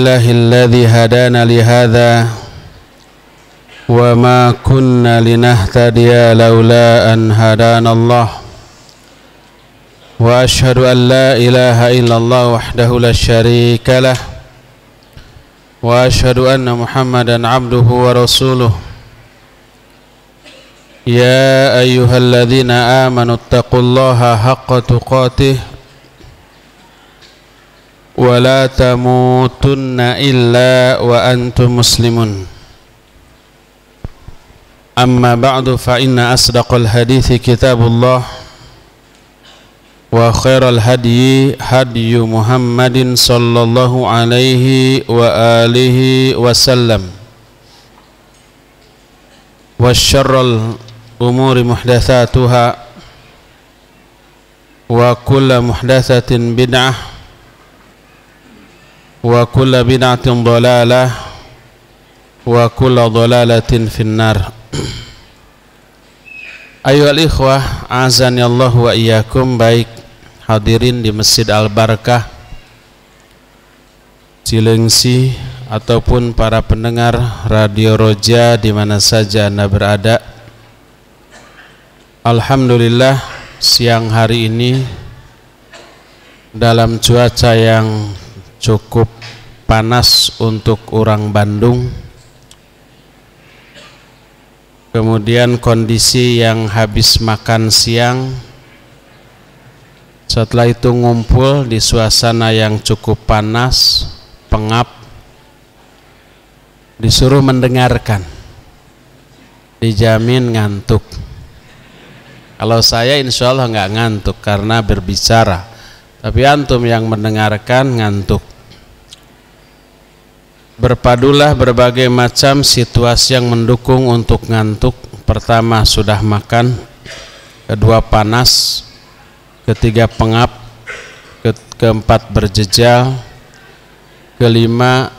الله الذي هدانا لهذا وما كنا لنهتدي لولا أن هدانا الله وأشهد أن لا إله إلا الله وحده لا شريك له وأشهد أن محمدا عبده ورسوله يا أيها الذين آمنوا اتقوا الله حق تقاته ولا تموتن إلا وأنتم مسلمون أما بعد فإن أصدق الحديث كتاب الله وخير الهدي هدي محمد صلى الله عليه وآله وسلم وشر الأمور محدثاتها وكل محدثة بدعة وكل بدعة ضلالة وكل ضلالة في النار Ayo al-ikhwah azani Allah wa iyakum baik hadirin di Masjid Al-Barakah Cilengsi ataupun para pendengar Radio Roja di mana saja Anda berada Alhamdulillah siang hari ini dalam cuaca yang cukup panas untuk orang Bandung kemudian kondisi yang habis makan siang setelah itu ngumpul di suasana yang cukup panas pengap disuruh mendengarkan dijamin ngantuk kalau saya insya Allah nggak ngantuk karena berbicara tapi antum yang mendengarkan ngantuk. Berpadulah berbagai macam situasi yang mendukung untuk ngantuk. Pertama sudah makan, kedua panas, ketiga pengap, ke keempat berjejal, kelima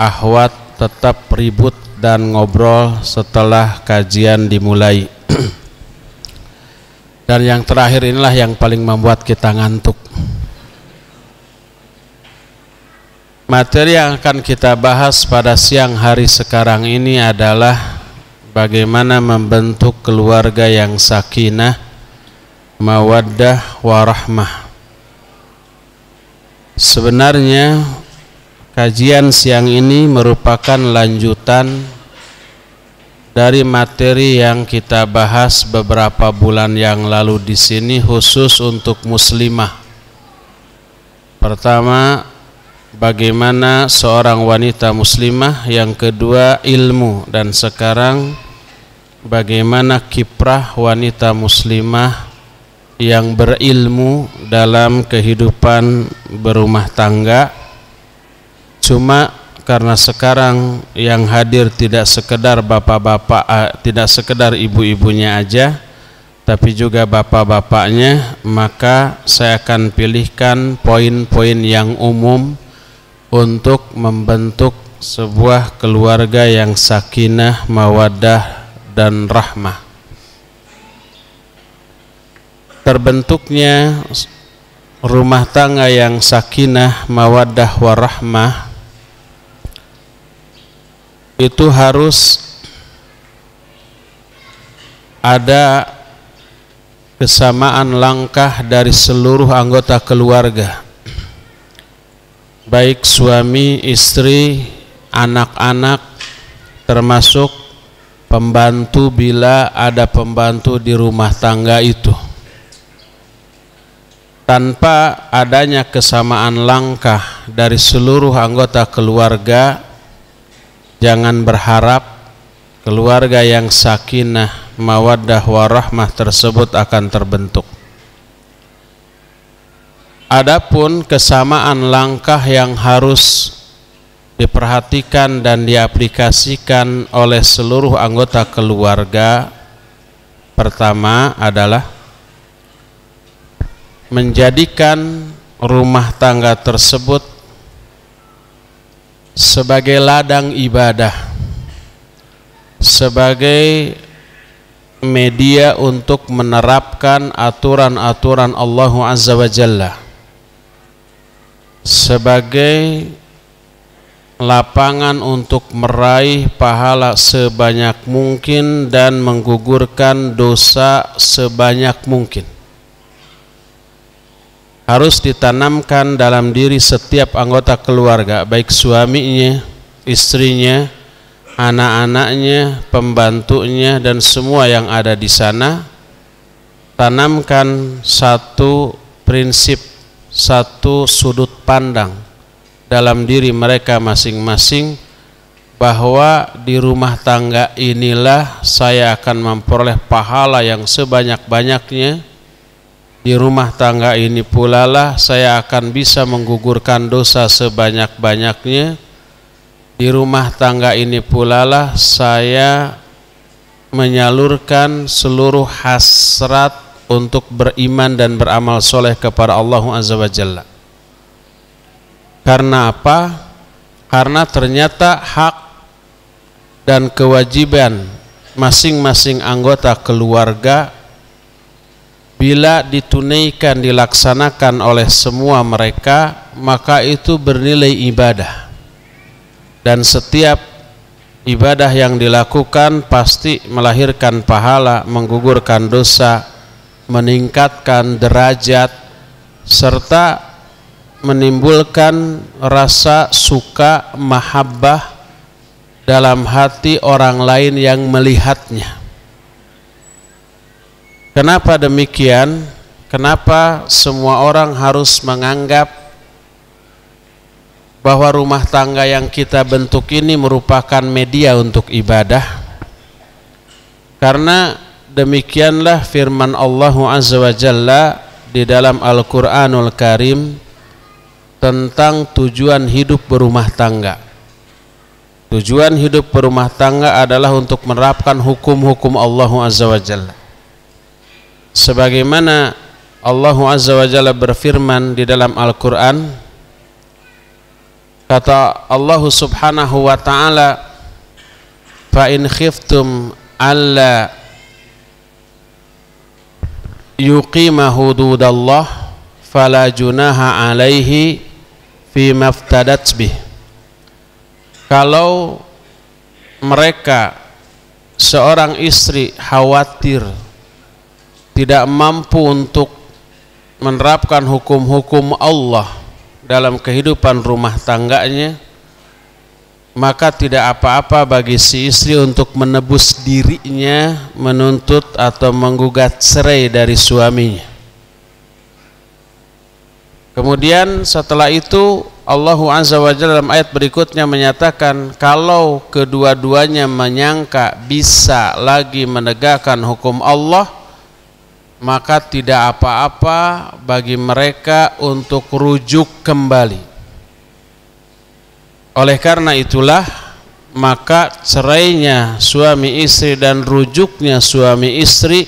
ahwat tetap ribut dan ngobrol setelah kajian dimulai. Dan yang terakhir inilah yang paling membuat kita ngantuk. Materi yang akan kita bahas pada siang hari sekarang ini adalah bagaimana membentuk keluarga yang sakinah, mawaddah, warahmah. Sebenarnya kajian siang ini merupakan lanjutan dari materi yang kita bahas beberapa bulan yang lalu di sini khusus untuk muslimah. Pertama, bagaimana seorang wanita muslimah yang kedua ilmu dan sekarang bagaimana kiprah wanita muslimah yang berilmu dalam kehidupan berumah tangga cuma karena sekarang yang hadir tidak sekedar bapak-bapak eh, tidak sekedar ibu-ibunya aja tapi juga bapak-bapaknya maka saya akan pilihkan poin-poin yang umum untuk membentuk sebuah keluarga yang sakinah, mawadah, dan rahmah. Terbentuknya rumah tangga yang sakinah, mawadah, warahmah itu harus ada kesamaan langkah dari seluruh anggota keluarga baik suami, istri, anak-anak termasuk pembantu bila ada pembantu di rumah tangga itu tanpa adanya kesamaan langkah dari seluruh anggota keluarga jangan berharap keluarga yang sakinah mawaddah warahmah tersebut akan terbentuk Adapun kesamaan langkah yang harus diperhatikan dan diaplikasikan oleh seluruh anggota keluarga pertama adalah menjadikan rumah tangga tersebut sebagai ladang ibadah sebagai media untuk menerapkan aturan-aturan Allah Azza wa Jalla sebagai lapangan untuk meraih pahala sebanyak mungkin dan menggugurkan dosa sebanyak mungkin. Harus ditanamkan dalam diri setiap anggota keluarga, baik suaminya, istrinya, anak-anaknya, pembantunya, dan semua yang ada di sana. Tanamkan satu prinsip satu sudut pandang dalam diri mereka masing-masing bahwa di rumah tangga inilah saya akan memperoleh pahala yang sebanyak-banyaknya di rumah tangga ini pula lah saya akan bisa menggugurkan dosa sebanyak-banyaknya di rumah tangga ini pula lah saya menyalurkan seluruh hasrat untuk beriman dan beramal soleh kepada Allah Azza wa Jalla. Karena apa? Karena ternyata hak dan kewajiban masing-masing anggota keluarga bila ditunaikan dilaksanakan oleh semua mereka maka itu bernilai ibadah dan setiap ibadah yang dilakukan pasti melahirkan pahala menggugurkan dosa meningkatkan derajat serta menimbulkan rasa suka mahabbah dalam hati orang lain yang melihatnya. Kenapa demikian? Kenapa semua orang harus menganggap bahwa rumah tangga yang kita bentuk ini merupakan media untuk ibadah? Karena demikianlah firman Allah Azza wa Jalla di dalam Al-Qur'anul Karim tentang tujuan hidup berumah tangga. Tujuan hidup berumah tangga adalah untuk menerapkan hukum-hukum Allah Azza wa Jalla. Sebagaimana Allah Azza wa Jalla berfirman di dalam Al-Qur'an kata Allah Subhanahu wa taala fa in khiftum Allah yuqima hududallah fala junaha alaihi fi maftadat bih kalau mereka seorang istri khawatir tidak mampu untuk menerapkan hukum-hukum Allah dalam kehidupan rumah tangganya maka tidak apa-apa bagi si istri untuk menebus dirinya menuntut atau menggugat cerai dari suaminya kemudian setelah itu Allah Azza wa Jalla dalam ayat berikutnya menyatakan kalau kedua-duanya menyangka bisa lagi menegakkan hukum Allah maka tidak apa-apa bagi mereka untuk rujuk kembali oleh karena itulah maka cerainya suami istri dan rujuknya suami istri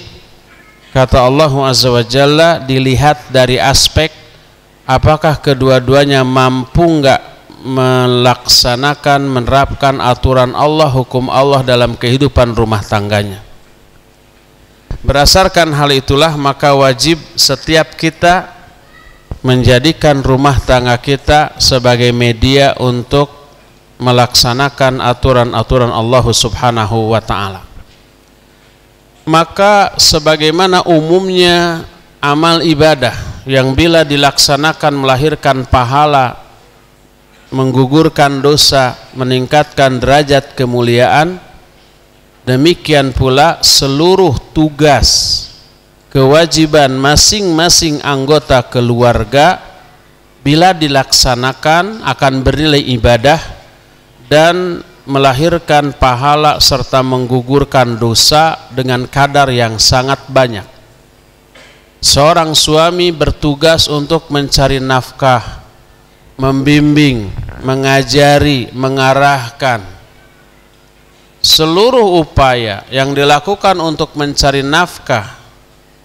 kata Allah Azza wa Jalla dilihat dari aspek apakah kedua-duanya mampu enggak melaksanakan menerapkan aturan Allah hukum Allah dalam kehidupan rumah tangganya berdasarkan hal itulah maka wajib setiap kita menjadikan rumah tangga kita sebagai media untuk melaksanakan aturan-aturan Allah Subhanahu wa taala. Maka sebagaimana umumnya amal ibadah yang bila dilaksanakan melahirkan pahala, menggugurkan dosa, meningkatkan derajat kemuliaan, demikian pula seluruh tugas kewajiban masing-masing anggota keluarga bila dilaksanakan akan bernilai ibadah dan melahirkan pahala serta menggugurkan dosa dengan kadar yang sangat banyak. Seorang suami bertugas untuk mencari nafkah, membimbing, mengajari, mengarahkan. Seluruh upaya yang dilakukan untuk mencari nafkah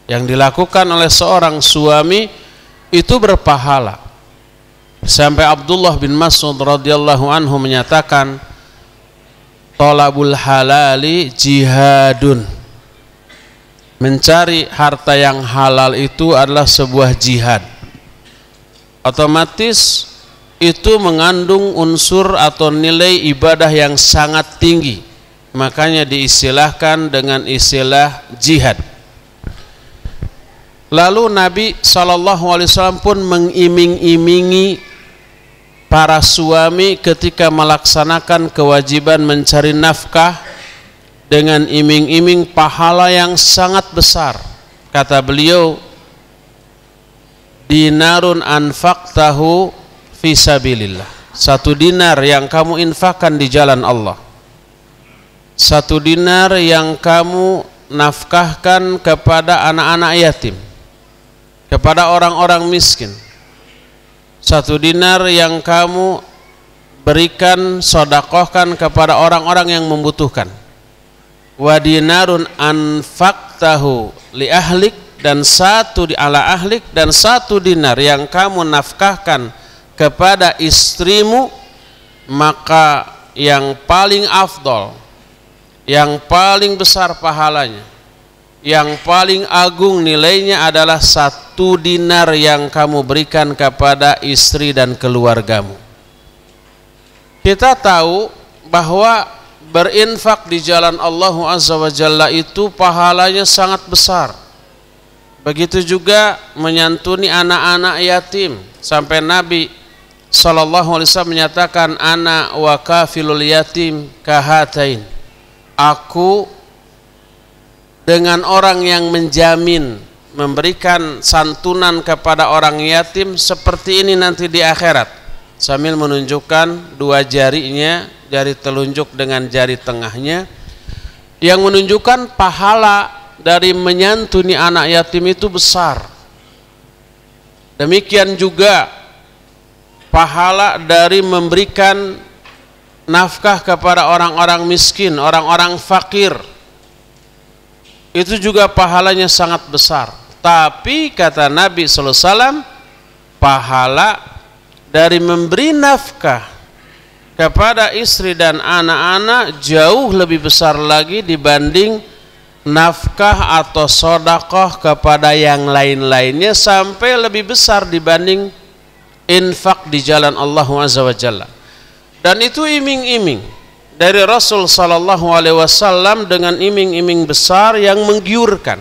yang dilakukan oleh seorang suami itu berpahala Sampai Abdullah bin Mas'ud radhiyallahu anhu menyatakan Tolabul halali jihadun Mencari harta yang halal itu adalah sebuah jihad Otomatis itu mengandung unsur atau nilai ibadah yang sangat tinggi Makanya diistilahkan dengan istilah jihad Lalu Nabi SAW pun mengiming-imingi para suami ketika melaksanakan kewajiban mencari nafkah dengan iming-iming pahala yang sangat besar. Kata beliau, dinarun anfak tahu visabilillah. Satu dinar yang kamu infakkan di jalan Allah. Satu dinar yang kamu nafkahkan kepada anak-anak yatim. Kepada orang-orang miskin satu dinar yang kamu berikan sodakohkan kepada orang-orang yang membutuhkan wa dinarun li ahlik dan satu di ala ahlik dan satu dinar yang kamu nafkahkan kepada istrimu maka yang paling afdol yang paling besar pahalanya yang paling agung nilainya adalah satu dinar yang kamu berikan kepada istri dan keluargamu. Kita tahu bahwa berinfak di jalan Allah Azza wa Jalla itu pahalanya sangat besar. Begitu juga menyantuni anak-anak yatim sampai Nabi Shallallahu Alaihi Wasallam menyatakan anak wakafilul yatim kahatain. Aku dengan orang yang menjamin memberikan santunan kepada orang yatim seperti ini nanti di akhirat sambil menunjukkan dua jarinya jari telunjuk dengan jari tengahnya yang menunjukkan pahala dari menyantuni anak yatim itu besar demikian juga pahala dari memberikan nafkah kepada orang-orang miskin orang-orang fakir itu juga pahalanya sangat besar tapi kata Nabi SAW pahala dari memberi nafkah kepada istri dan anak-anak jauh lebih besar lagi dibanding nafkah atau sodakoh kepada yang lain-lainnya sampai lebih besar dibanding infak di jalan Allah Azza Dan itu iming-iming dari Rasul Sallallahu Alaihi Wasallam dengan iming-iming besar yang menggiurkan,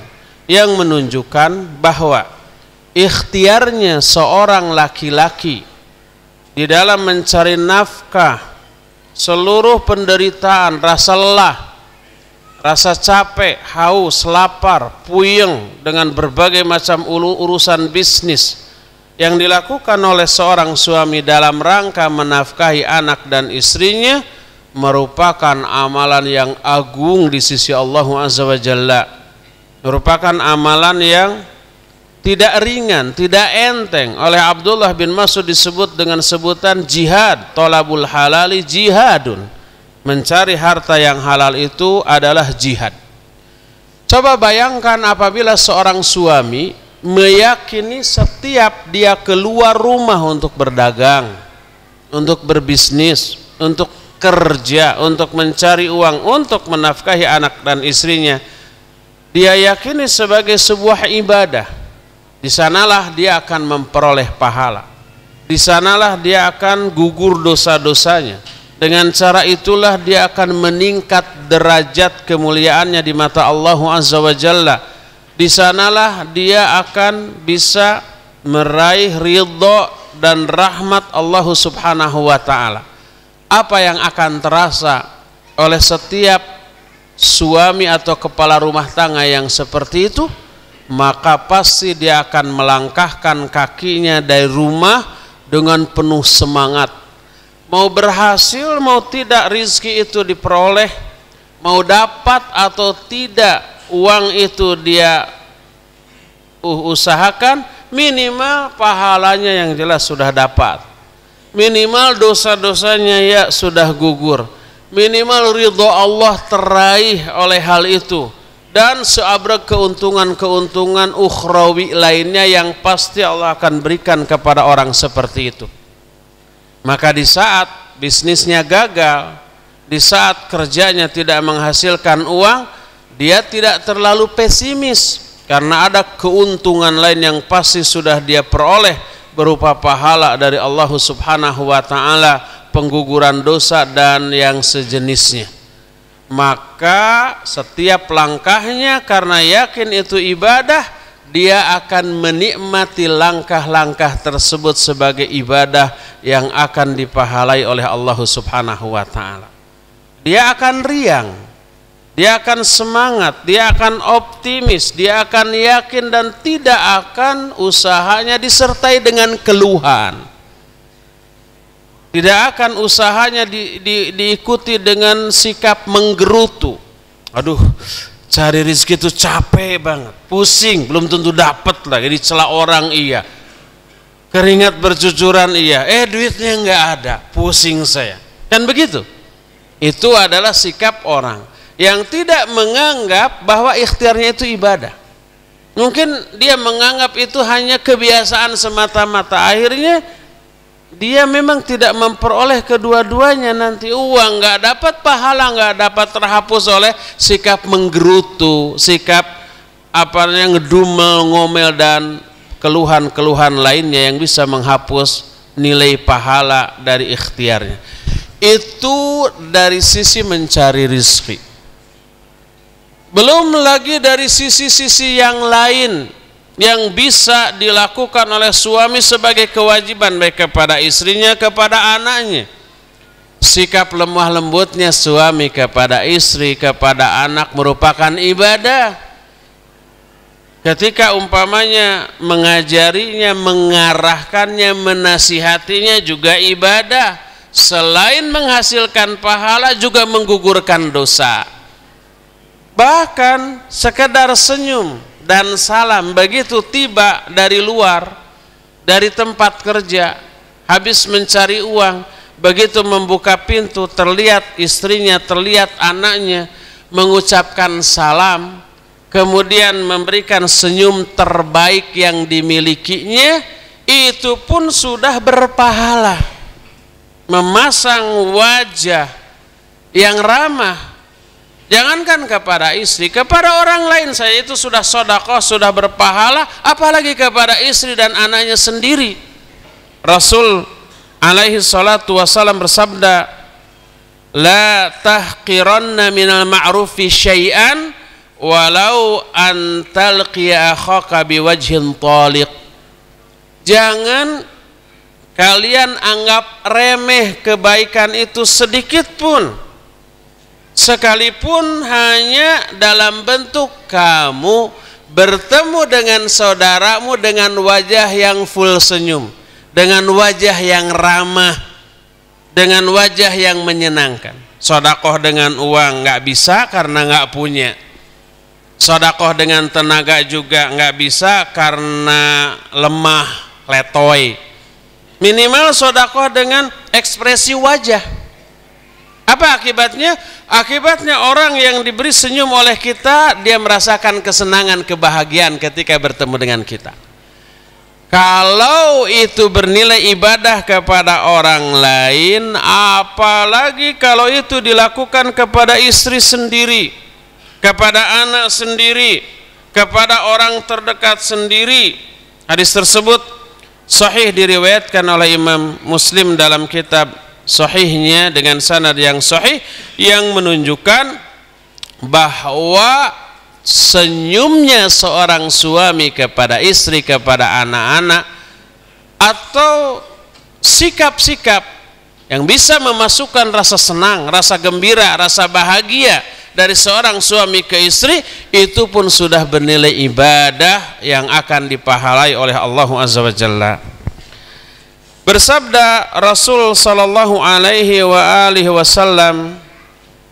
yang menunjukkan bahwa ikhtiarnya seorang laki-laki di dalam mencari nafkah seluruh penderitaan, rasa lelah, rasa capek, haus, lapar, puyeng dengan berbagai macam urusan bisnis yang dilakukan oleh seorang suami dalam rangka menafkahi anak dan istrinya merupakan amalan yang agung di sisi Allah Azza wa Jalla. Merupakan amalan yang tidak ringan, tidak enteng. Oleh Abdullah bin Mas'ud disebut dengan sebutan jihad, tolabul halali jihadun. Mencari harta yang halal itu adalah jihad. Coba bayangkan apabila seorang suami meyakini setiap dia keluar rumah untuk berdagang, untuk berbisnis, untuk kerja untuk mencari uang untuk menafkahi anak dan istrinya dia yakini sebagai sebuah ibadah di sanalah dia akan memperoleh pahala di sanalah dia akan gugur dosa-dosanya dengan cara itulah dia akan meningkat derajat kemuliaannya di mata Allah Azza wa Jalla di sanalah dia akan bisa meraih ridho dan rahmat Allah Subhanahu wa taala apa yang akan terasa oleh setiap suami atau kepala rumah tangga yang seperti itu maka pasti dia akan melangkahkan kakinya dari rumah dengan penuh semangat mau berhasil mau tidak rizki itu diperoleh mau dapat atau tidak uang itu dia usahakan minimal pahalanya yang jelas sudah dapat minimal dosa-dosanya ya sudah gugur minimal ridho Allah teraih oleh hal itu dan seabrek keuntungan-keuntungan ukhrawi lainnya yang pasti Allah akan berikan kepada orang seperti itu maka di saat bisnisnya gagal di saat kerjanya tidak menghasilkan uang dia tidak terlalu pesimis karena ada keuntungan lain yang pasti sudah dia peroleh berupa pahala dari Allah Subhanahu wa taala, pengguguran dosa dan yang sejenisnya. Maka setiap langkahnya karena yakin itu ibadah, dia akan menikmati langkah-langkah tersebut sebagai ibadah yang akan dipahalai oleh Allah Subhanahu wa taala. Dia akan riang dia akan semangat, dia akan optimis, dia akan yakin dan tidak akan usahanya disertai dengan keluhan. Tidak akan usahanya di, di, diikuti dengan sikap menggerutu. Aduh, cari rezeki itu capek banget, pusing, belum tentu dapat lah. Jadi celah orang iya, keringat bercucuran iya, eh duitnya nggak ada, pusing saya. Dan begitu? Itu adalah sikap orang yang tidak menganggap bahwa ikhtiarnya itu ibadah. Mungkin dia menganggap itu hanya kebiasaan semata-mata. Akhirnya dia memang tidak memperoleh kedua-duanya nanti uang nggak dapat pahala nggak dapat terhapus oleh sikap menggerutu sikap apa yang ngedumel ngomel dan keluhan-keluhan lainnya yang bisa menghapus nilai pahala dari ikhtiarnya itu dari sisi mencari rizki belum lagi dari sisi-sisi yang lain yang bisa dilakukan oleh suami sebagai kewajiban baik kepada istrinya, kepada anaknya. Sikap lemah lembutnya suami kepada istri, kepada anak merupakan ibadah. Ketika umpamanya mengajarinya, mengarahkannya, menasihatinya juga ibadah. Selain menghasilkan pahala juga menggugurkan dosa bahkan sekedar senyum dan salam begitu tiba dari luar dari tempat kerja habis mencari uang begitu membuka pintu terlihat istrinya terlihat anaknya mengucapkan salam kemudian memberikan senyum terbaik yang dimilikinya itu pun sudah berpahala memasang wajah yang ramah Jangankan kepada istri, kepada orang lain saya itu sudah sodakoh, sudah berpahala, apalagi kepada istri dan anaknya sendiri. Rasul alaihi salatu wasalam bersabda, La tahqiranna minal ma'rufi syai'an walau antal akhaka biwajhin taliq. Jangan kalian anggap remeh kebaikan itu sedikit pun sekalipun hanya dalam bentuk kamu bertemu dengan saudaramu dengan wajah yang full senyum, dengan wajah yang ramah, dengan wajah yang menyenangkan. Sodakoh dengan uang nggak bisa karena nggak punya. Sodakoh dengan tenaga juga nggak bisa karena lemah, letoy. Minimal sodakoh dengan ekspresi wajah apa akibatnya? Akibatnya orang yang diberi senyum oleh kita, dia merasakan kesenangan, kebahagiaan ketika bertemu dengan kita. Kalau itu bernilai ibadah kepada orang lain, apalagi kalau itu dilakukan kepada istri sendiri, kepada anak sendiri, kepada orang terdekat sendiri. Hadis tersebut sahih diriwayatkan oleh Imam Muslim dalam kitab sohihnya dengan sanad yang sohih yang menunjukkan bahwa senyumnya seorang suami kepada istri kepada anak-anak atau sikap-sikap yang bisa memasukkan rasa senang, rasa gembira, rasa bahagia dari seorang suami ke istri itu pun sudah bernilai ibadah yang akan dipahalai oleh Allah Azza wa Jalla. Bersabda Rasul sallallahu alaihi wa alihi wasallam,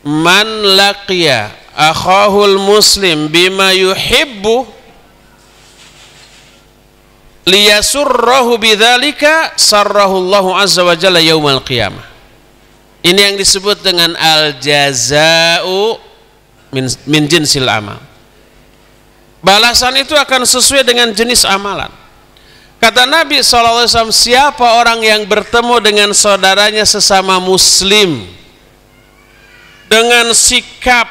"Man laqiya akhahul muslim bima yuhibbu liyasurrahu bidzalika Allahu azza wa jalla yaumal qiyamah." Ini yang disebut dengan al jazau min, min jinsil amal. Balasan itu akan sesuai dengan jenis amalan. Kata Nabi SAW, siapa orang yang bertemu dengan saudaranya sesama muslim dengan sikap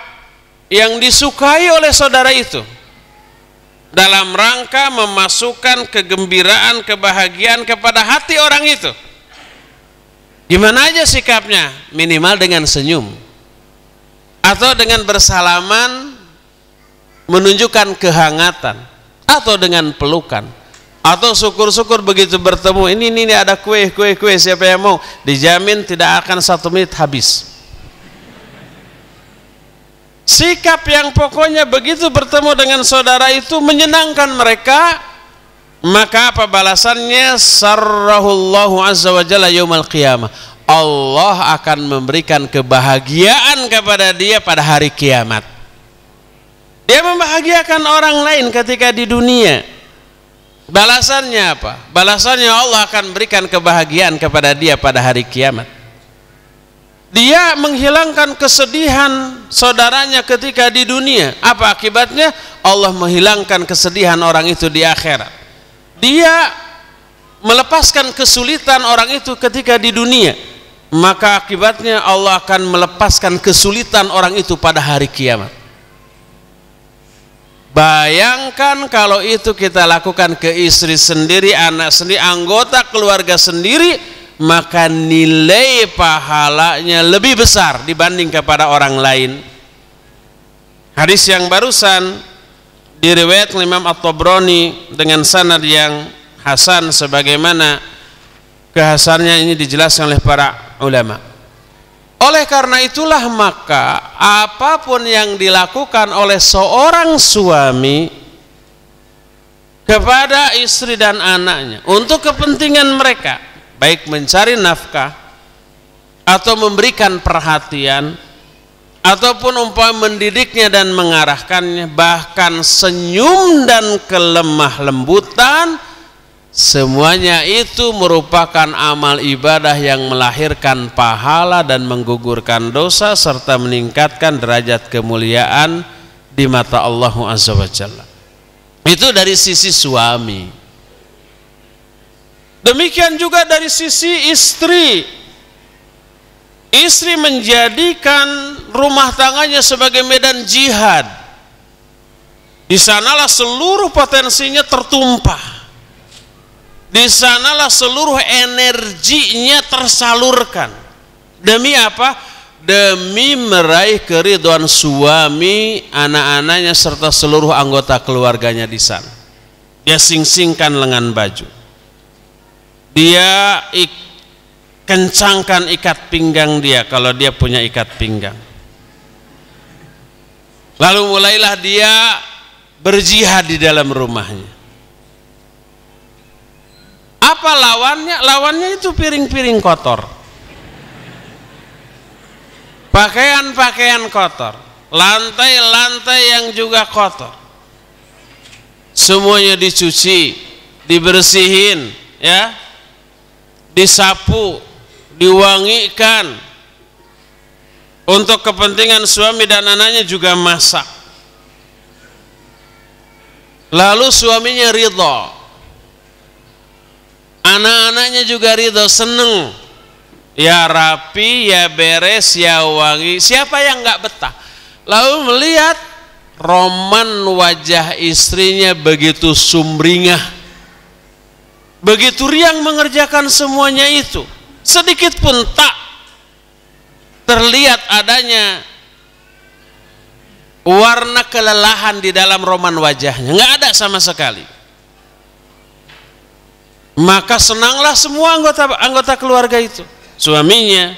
yang disukai oleh saudara itu dalam rangka memasukkan kegembiraan, kebahagiaan kepada hati orang itu. Gimana aja sikapnya? Minimal dengan senyum atau dengan bersalaman menunjukkan kehangatan atau dengan pelukan atau syukur-syukur begitu bertemu ini, ini ini ada kue kue kue siapa yang mau dijamin tidak akan satu menit habis sikap yang pokoknya begitu bertemu dengan saudara itu menyenangkan mereka maka apa balasannya sarrahullahu azza wa jalla qiyamah Allah akan memberikan kebahagiaan kepada dia pada hari kiamat dia membahagiakan orang lain ketika di dunia Balasannya apa? Balasannya Allah akan berikan kebahagiaan kepada dia pada hari kiamat. Dia menghilangkan kesedihan saudaranya ketika di dunia. Apa akibatnya? Allah menghilangkan kesedihan orang itu di akhirat. Dia melepaskan kesulitan orang itu ketika di dunia. Maka akibatnya Allah akan melepaskan kesulitan orang itu pada hari kiamat. Bayangkan kalau itu kita lakukan ke istri sendiri, anak sendiri, anggota keluarga sendiri, maka nilai pahalanya lebih besar dibanding kepada orang lain. Hadis yang barusan diriwayat Imam At-Tabrani dengan sanad yang hasan sebagaimana kehasannya ini dijelaskan oleh para ulama. Oleh karena itulah maka apapun yang dilakukan oleh seorang suami kepada istri dan anaknya untuk kepentingan mereka, baik mencari nafkah atau memberikan perhatian ataupun umpama mendidiknya dan mengarahkannya bahkan senyum dan kelemah lembutan Semuanya itu merupakan amal ibadah yang melahirkan pahala dan menggugurkan dosa serta meningkatkan derajat kemuliaan di mata Allah Azza wa Jalla. Itu dari sisi suami. Demikian juga dari sisi istri. Istri menjadikan rumah tangganya sebagai medan jihad. Di sanalah seluruh potensinya tertumpah di sanalah seluruh energinya tersalurkan. Demi apa? Demi meraih keriduan suami, anak-anaknya serta seluruh anggota keluarganya di sana. Dia sing-singkan lengan baju. Dia ik kencangkan ikat pinggang dia kalau dia punya ikat pinggang. Lalu mulailah dia berjihad di dalam rumahnya apa lawannya lawannya itu piring-piring kotor pakaian-pakaian kotor lantai-lantai yang juga kotor semuanya dicuci dibersihin ya disapu diwangikan untuk kepentingan suami dan anaknya juga masak lalu suaminya ridho Anak-anaknya juga ridho, seneng. Ya rapi, ya beres, ya wangi. Siapa yang nggak betah? Lalu melihat roman wajah istrinya begitu sumringah. Begitu riang mengerjakan semuanya itu. Sedikit pun tak terlihat adanya warna kelelahan di dalam roman wajahnya. Nggak ada sama sekali maka senanglah semua anggota anggota keluarga itu suaminya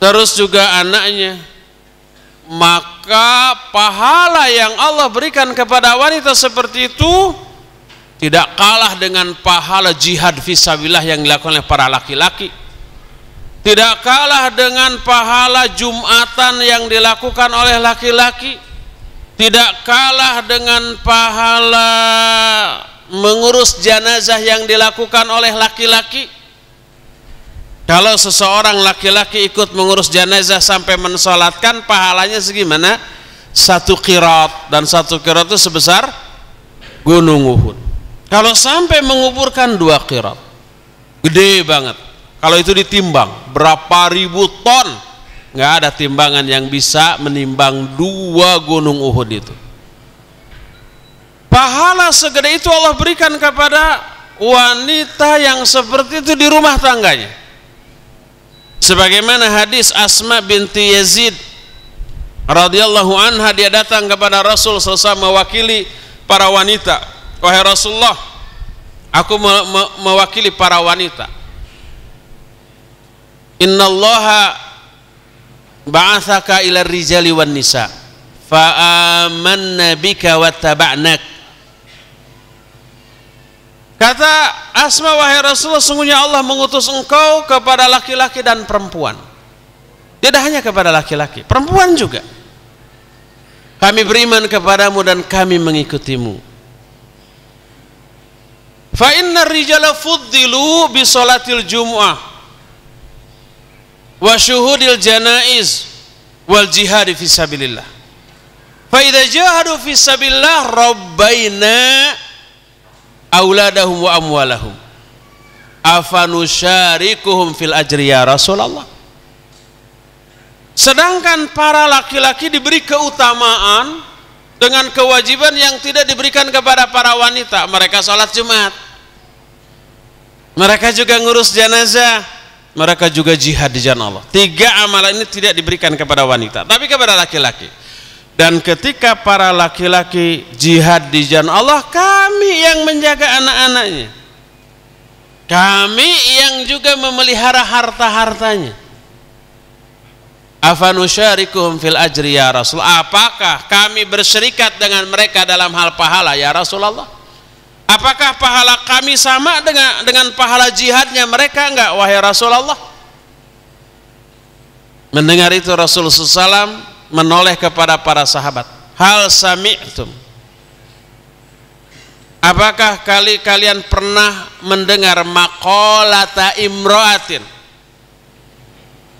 terus juga anaknya maka pahala yang Allah berikan kepada wanita seperti itu tidak kalah dengan pahala jihad fisabilah yang dilakukan oleh para laki-laki tidak kalah dengan pahala jumatan yang dilakukan oleh laki-laki tidak kalah dengan pahala mengurus jenazah yang dilakukan oleh laki-laki kalau seseorang laki-laki ikut mengurus jenazah sampai mensolatkan pahalanya segimana satu kirat dan satu kirat itu sebesar gunung Uhud kalau sampai menguburkan dua kirat, gede banget kalau itu ditimbang berapa ribu ton nggak ada timbangan yang bisa menimbang dua gunung Uhud itu Pahala segede itu Allah berikan kepada wanita yang seperti itu di rumah tangganya. Sebagaimana hadis Asma binti Yazid radhiyallahu anha dia datang kepada Rasul sesama mewakili para wanita. Wahai Rasulullah, aku me me mewakili para wanita. Innallaha ba'athaka ila rijali wan nisa fa'amanna bika wattaba'nak Kata Asma wahai Rasulullah sungguhnya Allah mengutus engkau kepada laki-laki dan perempuan. Tidak hanya kepada laki-laki, perempuan juga. Kami beriman kepadamu dan kami mengikutimu. Fa inna rijala fuddilu bi salatil jum'ah wa syuhudil janaiz wal jihad fi sabilillah. Fa idza jahadu fi sabilillah rabbaina auladahum wa amwalahum afanusyarikuhum fil ajri ya Rasulullah sedangkan para laki-laki diberi keutamaan dengan kewajiban yang tidak diberikan kepada para wanita mereka sholat jumat mereka juga ngurus jenazah mereka juga jihad di jalan Allah tiga amalan ini tidak diberikan kepada wanita tapi kepada laki-laki dan ketika para laki-laki jihad di jalan Allah kami yang menjaga anak-anaknya kami yang juga memelihara harta-hartanya afanusyarikum fil ajri ya Rasul apakah kami berserikat dengan mereka dalam hal pahala ya Rasulullah apakah pahala kami sama dengan dengan pahala jihadnya mereka enggak wahai Rasulullah mendengar itu Rasul sallallahu menoleh kepada para sahabat hal sami'tum apakah kali kalian pernah mendengar maqalata imro'atin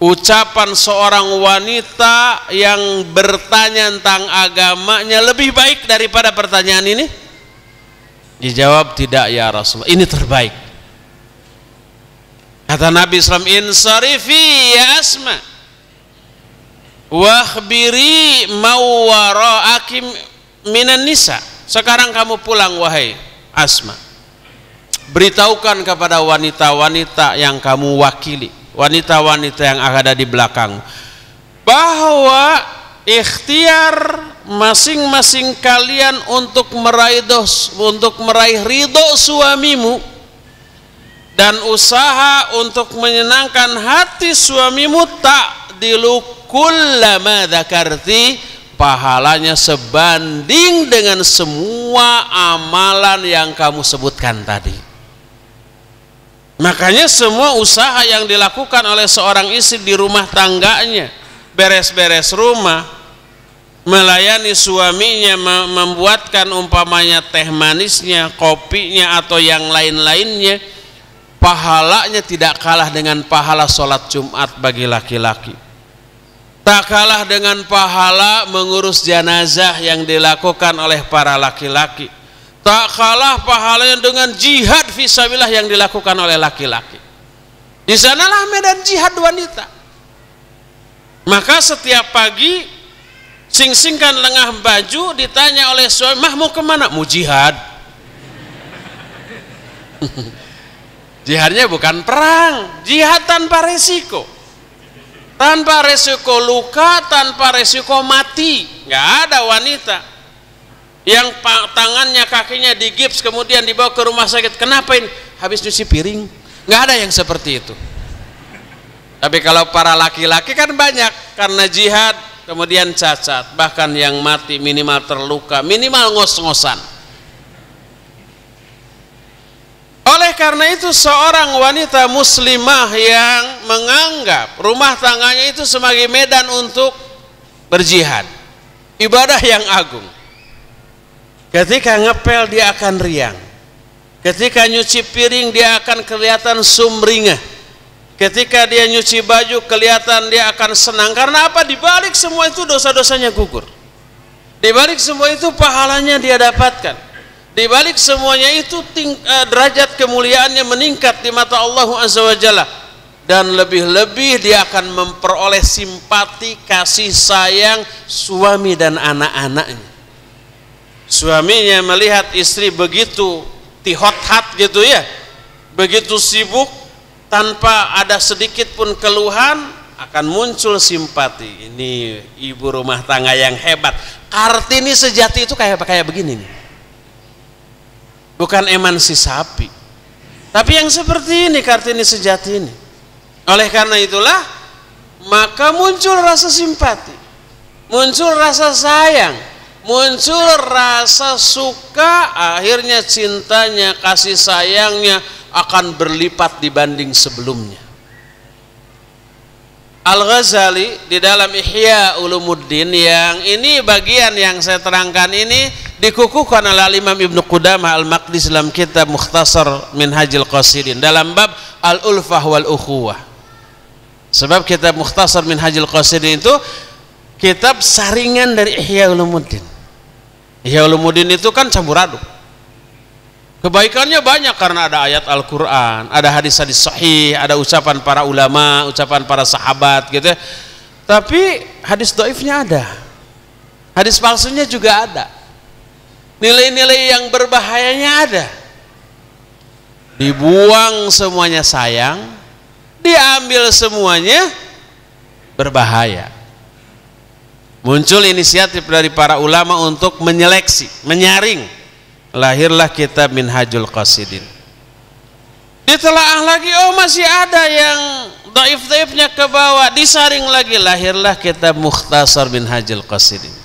ucapan seorang wanita yang bertanya tentang agamanya lebih baik daripada pertanyaan ini dijawab tidak ya rasul ini terbaik kata Nabi Islam insarifi ya asma' wahbiri mawwara akim minan nisa. Sekarang kamu pulang wahai Asma. Beritahukan kepada wanita-wanita yang kamu wakili, wanita-wanita yang ada di belakang bahwa ikhtiar masing-masing kalian untuk meraih dos, untuk meraih ridho suamimu dan usaha untuk menyenangkan hati suamimu tak diluk kullama dzakarti pahalanya sebanding dengan semua amalan yang kamu sebutkan tadi. Makanya semua usaha yang dilakukan oleh seorang istri di rumah tangganya, beres-beres rumah, melayani suaminya, membuatkan umpamanya teh manisnya, kopinya atau yang lain-lainnya, pahalanya tidak kalah dengan pahala sholat Jumat bagi laki-laki Tak kalah dengan pahala mengurus jenazah yang dilakukan oleh para laki-laki. Tak kalah pahalanya dengan jihad fisabilah yang dilakukan oleh laki-laki. Di sanalah medan jihad wanita. Maka setiap pagi sing-singkan lengah baju ditanya oleh suami, "Mah mau kemana?" "Mau jihad." Jihadnya bukan perang, jihad tanpa resiko tanpa resiko luka, tanpa resiko mati. Nggak ada wanita yang tangannya kakinya di gips kemudian dibawa ke rumah sakit. Kenapa ini? Habis nyuci piring. Nggak ada yang seperti itu. Tapi kalau para laki-laki kan banyak karena jihad kemudian cacat bahkan yang mati minimal terluka minimal ngos-ngosan Oleh karena itu seorang wanita muslimah yang menganggap rumah tangganya itu sebagai medan untuk berjihad. Ibadah yang agung. Ketika ngepel dia akan riang. Ketika nyuci piring dia akan kelihatan sumringah. Ketika dia nyuci baju kelihatan dia akan senang. Karena apa? Dibalik semua itu dosa-dosanya gugur. Dibalik semua itu pahalanya dia dapatkan. Di balik semuanya itu ting, uh, derajat kemuliaannya meningkat di mata Allah Azza wa Jalla dan lebih-lebih dia akan memperoleh simpati, kasih sayang suami dan anak-anaknya. Suaminya melihat istri begitu tihot-hat gitu ya. Begitu sibuk tanpa ada sedikit pun keluhan akan muncul simpati. Ini ibu rumah tangga yang hebat. Kartini sejati itu kayak kayak begini nih bukan emansi sapi. Tapi yang seperti ini Kartini sejati ini. Oleh karena itulah maka muncul rasa simpati, muncul rasa sayang, muncul rasa suka, akhirnya cintanya, kasih sayangnya akan berlipat dibanding sebelumnya. Al-Ghazali di dalam Ihya Ulumuddin yang ini bagian yang saya terangkan ini dikukuhkan oleh Imam Ibnu Qudamah Al-Maqdis dalam kitab Mukhtasar Minhajil Qasidin dalam bab Al-Ulfah wal Ukhuwah. Sebab kitab Mukhtasar Minhajil Qasidin itu kitab saringan dari Ihya Ulumuddin. Ihya Ulumuddin itu kan campur aduk. Kebaikannya banyak karena ada ayat Al-Qur'an, ada hadis-hadis sahih, ada ucapan para ulama, ucapan para sahabat gitu. Ya. Tapi hadis doifnya ada. Hadis palsunya juga ada Nilai-nilai yang berbahayanya ada. Dibuang semuanya sayang, diambil semuanya berbahaya. Muncul inisiatif dari para ulama untuk menyeleksi, menyaring. Lahirlah kitab Minhajul Qasidin. Ditelaah lagi, oh masih ada yang daif-daifnya ke bawah, disaring lagi. Lahirlah kitab Mukhtasar Minhajul Qasidin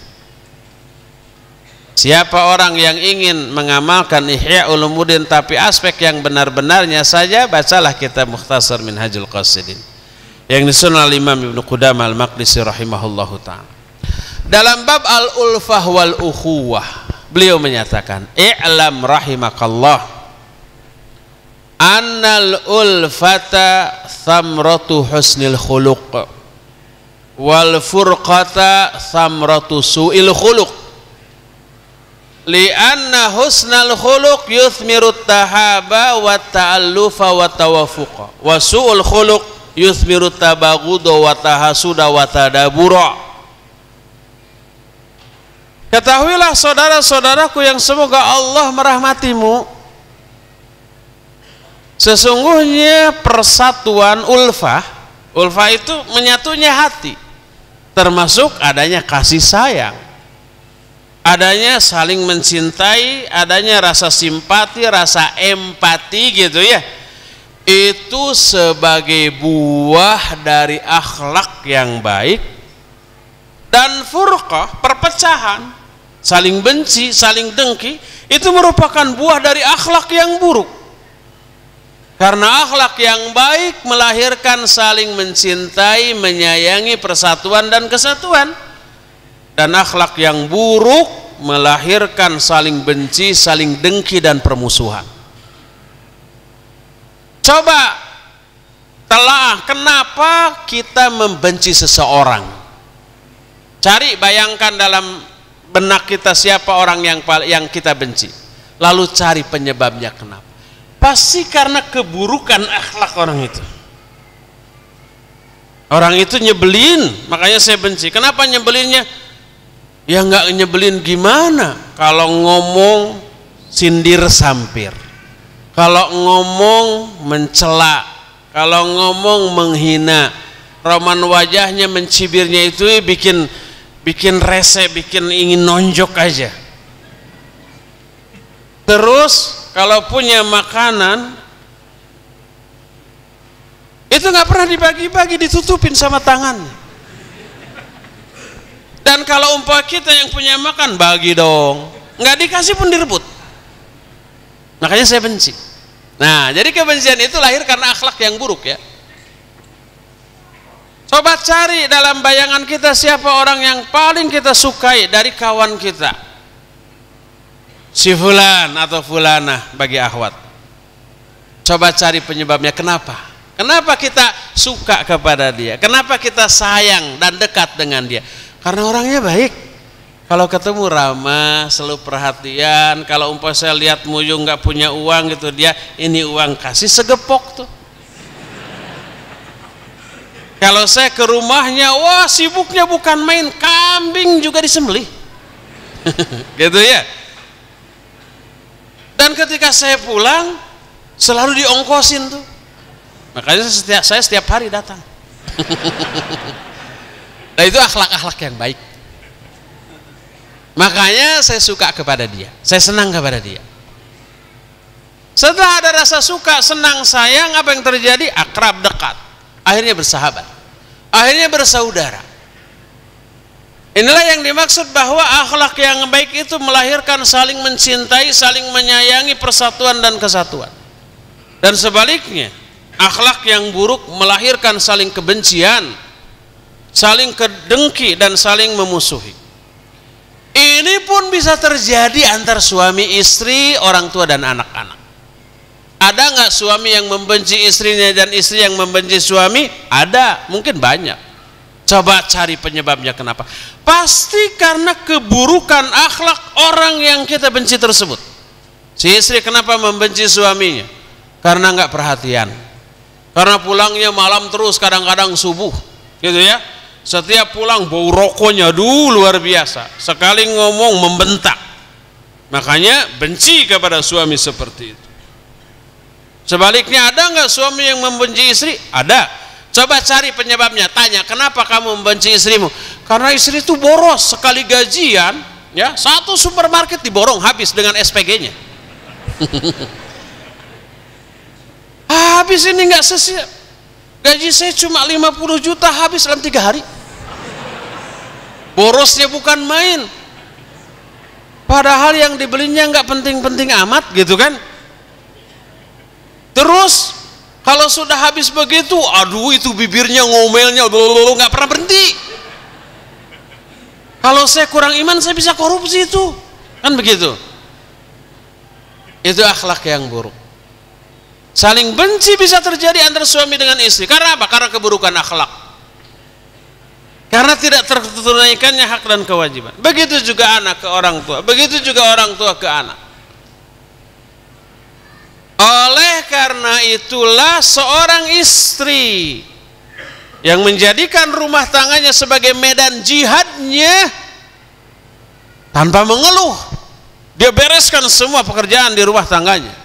Siapa orang yang ingin mengamalkan Ihya Ulumuddin tapi aspek yang benar-benarnya saja bacalah kitab Mukhtasar Minhajul Qasidin yang disusun oleh Imam Ibnu Qudamah Al-Maqdisi rahimahullahu taala. Dalam bab al-ulfah wal ukhuwah, beliau menyatakan, "I'lam rahimakallah annal ulfata thamratu husnil khuluq wal furqata thamratu su'il khuluq." li'anna husnal khuluq yuthmiru tahaba wa ta'allufa wa tawafuqa wa su'ul khuluq yuthmiru tabagudu wa tahasuda wa tadabura Ketahuilah saudara-saudaraku yang semoga Allah merahmatimu Sesungguhnya persatuan ulfah Ulfah itu menyatunya hati Termasuk adanya kasih sayang adanya saling mencintai, adanya rasa simpati, rasa empati gitu ya. Itu sebagai buah dari akhlak yang baik dan furqah, perpecahan, saling benci, saling dengki, itu merupakan buah dari akhlak yang buruk. Karena akhlak yang baik melahirkan saling mencintai, menyayangi persatuan dan kesatuan dan akhlak yang buruk melahirkan saling benci, saling dengki dan permusuhan. Coba telah kenapa kita membenci seseorang. Cari bayangkan dalam benak kita siapa orang yang yang kita benci. Lalu cari penyebabnya kenapa. Pasti karena keburukan akhlak orang itu. Orang itu nyebelin, makanya saya benci. Kenapa nyebelinnya? ya nggak nyebelin gimana kalau ngomong sindir sampir kalau ngomong mencela kalau ngomong menghina roman wajahnya mencibirnya itu bikin bikin rese bikin ingin nonjok aja terus kalau punya makanan itu nggak pernah dibagi-bagi ditutupin sama tangannya dan kalau umpah kita yang punya makan bagi dong. Nggak dikasih pun direbut. Makanya saya benci. Nah, jadi kebencian itu lahir karena akhlak yang buruk ya. Coba cari dalam bayangan kita siapa orang yang paling kita sukai dari kawan kita. Si fulan atau fulana bagi akhwat. Coba cari penyebabnya kenapa? Kenapa kita suka kepada dia? Kenapa kita sayang dan dekat dengan dia? Karena orangnya baik. Kalau ketemu ramah, selalu perhatian. Kalau umpah saya lihat Muyung nggak punya uang gitu dia, ini uang kasih segepok tuh. Kalau saya ke rumahnya, wah sibuknya bukan main kambing juga disembelih. gitu ya. Dan ketika saya pulang, selalu diongkosin tuh. Makanya saya setiap hari datang. Nah itu akhlak-akhlak yang baik. Makanya saya suka kepada dia. Saya senang kepada dia. Setelah ada rasa suka, senang, sayang, apa yang terjadi? Akrab, dekat. Akhirnya bersahabat. Akhirnya bersaudara. Inilah yang dimaksud bahwa akhlak yang baik itu melahirkan saling mencintai, saling menyayangi persatuan dan kesatuan. Dan sebaliknya, akhlak yang buruk melahirkan saling kebencian, saling kedengki dan saling memusuhi. Ini pun bisa terjadi antar suami istri, orang tua dan anak-anak. Ada nggak suami yang membenci istrinya dan istri yang membenci suami? Ada, mungkin banyak. Coba cari penyebabnya kenapa. Pasti karena keburukan akhlak orang yang kita benci tersebut. Si istri kenapa membenci suaminya? Karena nggak perhatian. Karena pulangnya malam terus, kadang-kadang subuh, gitu ya setiap pulang bau rokoknya dulu luar biasa. Sekali ngomong membentak. Makanya benci kepada suami seperti itu. Sebaliknya ada nggak suami yang membenci istri? Ada. Coba cari penyebabnya. Tanya kenapa kamu membenci istrimu? Karena istri itu boros sekali gajian, ya satu supermarket diborong habis dengan SPG-nya. habis ini nggak sesuai Gaji saya cuma 50 juta habis dalam tiga hari. Borosnya bukan main. Padahal yang dibelinya nggak penting-penting amat gitu kan. Terus kalau sudah habis begitu, aduh itu bibirnya ngomelnya nggak pernah berhenti. Kalau saya kurang iman saya bisa korupsi itu. Kan begitu. Itu akhlak yang buruk. Saling benci bisa terjadi antara suami dengan istri. Karena apa? Karena keburukan akhlak. Karena tidak tertunaikannya hak dan kewajiban. Begitu juga anak ke orang tua. Begitu juga orang tua ke anak. Oleh karena itulah seorang istri yang menjadikan rumah tangganya sebagai medan jihadnya tanpa mengeluh. Dia bereskan semua pekerjaan di rumah tangganya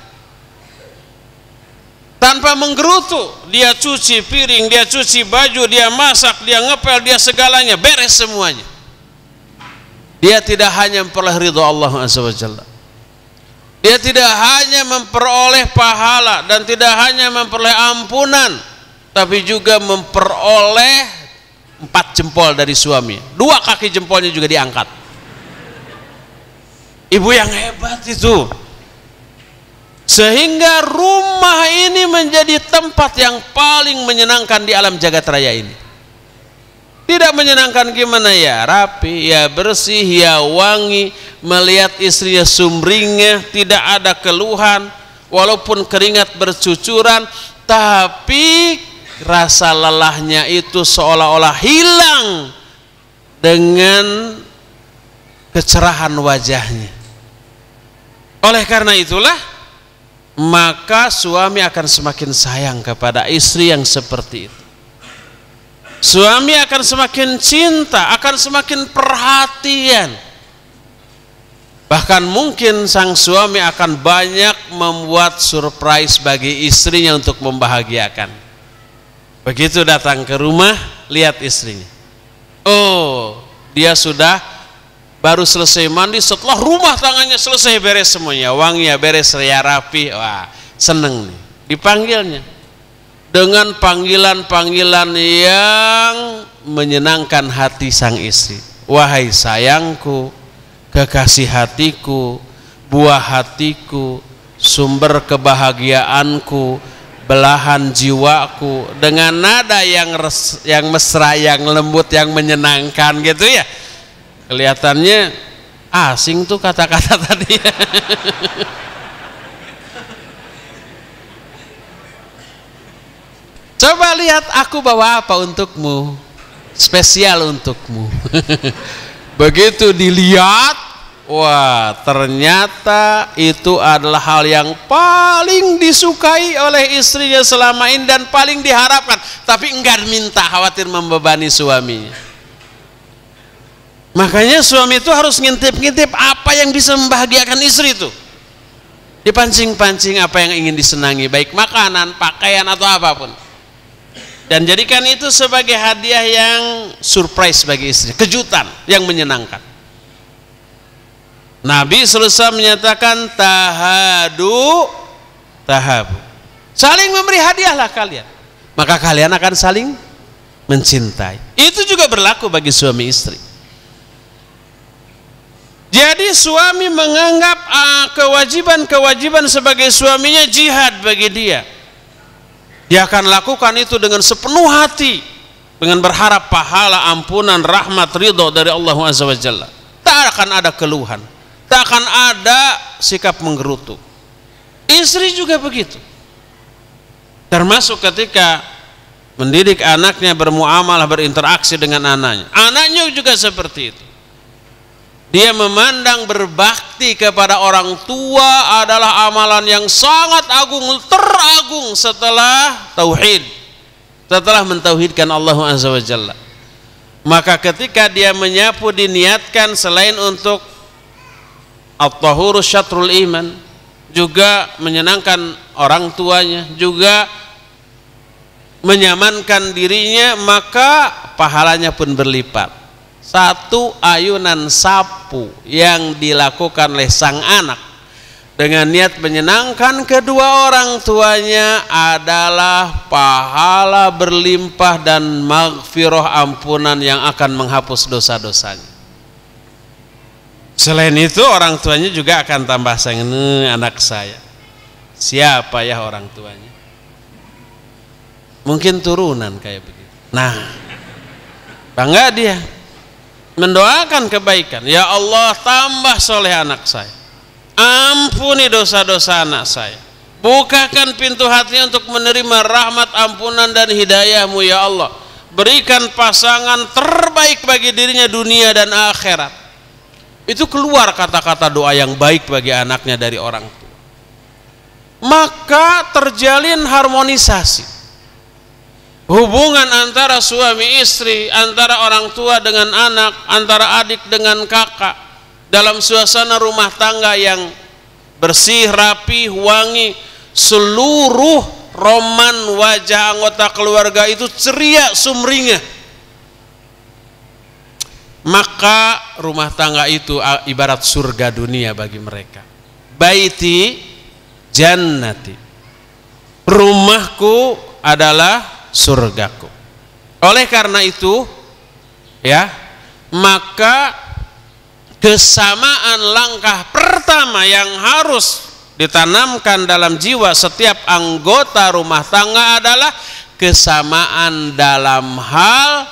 tanpa menggerutu dia cuci piring dia cuci baju dia masak dia ngepel dia segalanya beres semuanya dia tidak hanya memperoleh ridho Allah Subhanahu dia tidak hanya memperoleh pahala dan tidak hanya memperoleh ampunan tapi juga memperoleh empat jempol dari suami dua kaki jempolnya juga diangkat ibu yang hebat itu sehingga rumah ini menjadi tempat yang paling menyenangkan di alam jagat raya ini. Tidak menyenangkan gimana ya rapi, ya bersih, ya wangi, melihat istrinya sumringah, tidak ada keluhan, walaupun keringat bercucuran, tapi rasa lelahnya itu seolah-olah hilang dengan kecerahan wajahnya. Oleh karena itulah maka suami akan semakin sayang kepada istri yang seperti itu. Suami akan semakin cinta, akan semakin perhatian. Bahkan mungkin sang suami akan banyak membuat surprise bagi istrinya untuk membahagiakan. Begitu datang ke rumah, lihat istrinya. Oh, dia sudah baru selesai mandi setelah rumah tangannya selesai beres semuanya wanginya beres ria ya, rapi wah seneng nih dipanggilnya dengan panggilan-panggilan yang menyenangkan hati sang istri wahai sayangku kekasih hatiku buah hatiku sumber kebahagiaanku belahan jiwaku dengan nada yang res, yang mesra, yang lembut, yang menyenangkan gitu ya. Kelihatannya asing tuh kata-kata tadi. Coba lihat aku bawa apa untukmu. Spesial untukmu. Begitu dilihat, wah ternyata itu adalah hal yang paling disukai oleh istrinya selama ini dan paling diharapkan. Tapi enggak minta khawatir membebani suaminya. Makanya suami itu harus ngintip-ngintip apa yang bisa membahagiakan istri itu. Dipancing-pancing apa yang ingin disenangi, baik makanan, pakaian atau apapun. Dan jadikan itu sebagai hadiah yang surprise bagi istri, kejutan yang menyenangkan. Nabi selesai menyatakan tahadu tahabu. Saling memberi hadiahlah kalian. Maka kalian akan saling mencintai. Itu juga berlaku bagi suami istri. Jadi suami menganggap ah, kewajiban-kewajiban uh, sebagai suaminya jihad bagi dia. Dia akan lakukan itu dengan sepenuh hati, dengan berharap pahala, ampunan, rahmat, ridho dari Allah Azza wa Jalla. Tak akan ada keluhan, tak akan ada sikap menggerutu. Istri juga begitu. Termasuk ketika mendidik anaknya bermuamalah, berinteraksi dengan anaknya. Anaknya juga seperti itu dia memandang berbakti kepada orang tua adalah amalan yang sangat agung, teragung setelah tauhid. Setelah mentauhidkan Allah Azza wa Jalla. Maka ketika dia menyapu diniatkan selain untuk at-tahuru syatrul iman, juga menyenangkan orang tuanya, juga menyamankan dirinya, maka pahalanya pun berlipat satu ayunan sapu yang dilakukan oleh sang anak dengan niat menyenangkan kedua orang tuanya adalah pahala berlimpah dan maghfirah ampunan yang akan menghapus dosa-dosanya selain itu orang tuanya juga akan tambah sayang anak saya siapa ya orang tuanya mungkin turunan kayak begitu nah bangga dia mendoakan kebaikan. Ya Allah tambah soleh anak saya. Ampuni dosa-dosa anak saya. Bukakan pintu hatinya untuk menerima rahmat ampunan dan hidayahmu ya Allah. Berikan pasangan terbaik bagi dirinya dunia dan akhirat. Itu keluar kata-kata doa yang baik bagi anaknya dari orang tua. Maka terjalin harmonisasi hubungan antara suami istri, antara orang tua dengan anak, antara adik dengan kakak dalam suasana rumah tangga yang bersih, rapi, wangi, seluruh roman wajah anggota keluarga itu ceria sumringah. Maka rumah tangga itu ibarat surga dunia bagi mereka. Baiti jannati. Rumahku adalah surgaku. Oleh karena itu, ya, maka kesamaan langkah pertama yang harus ditanamkan dalam jiwa setiap anggota rumah tangga adalah kesamaan dalam hal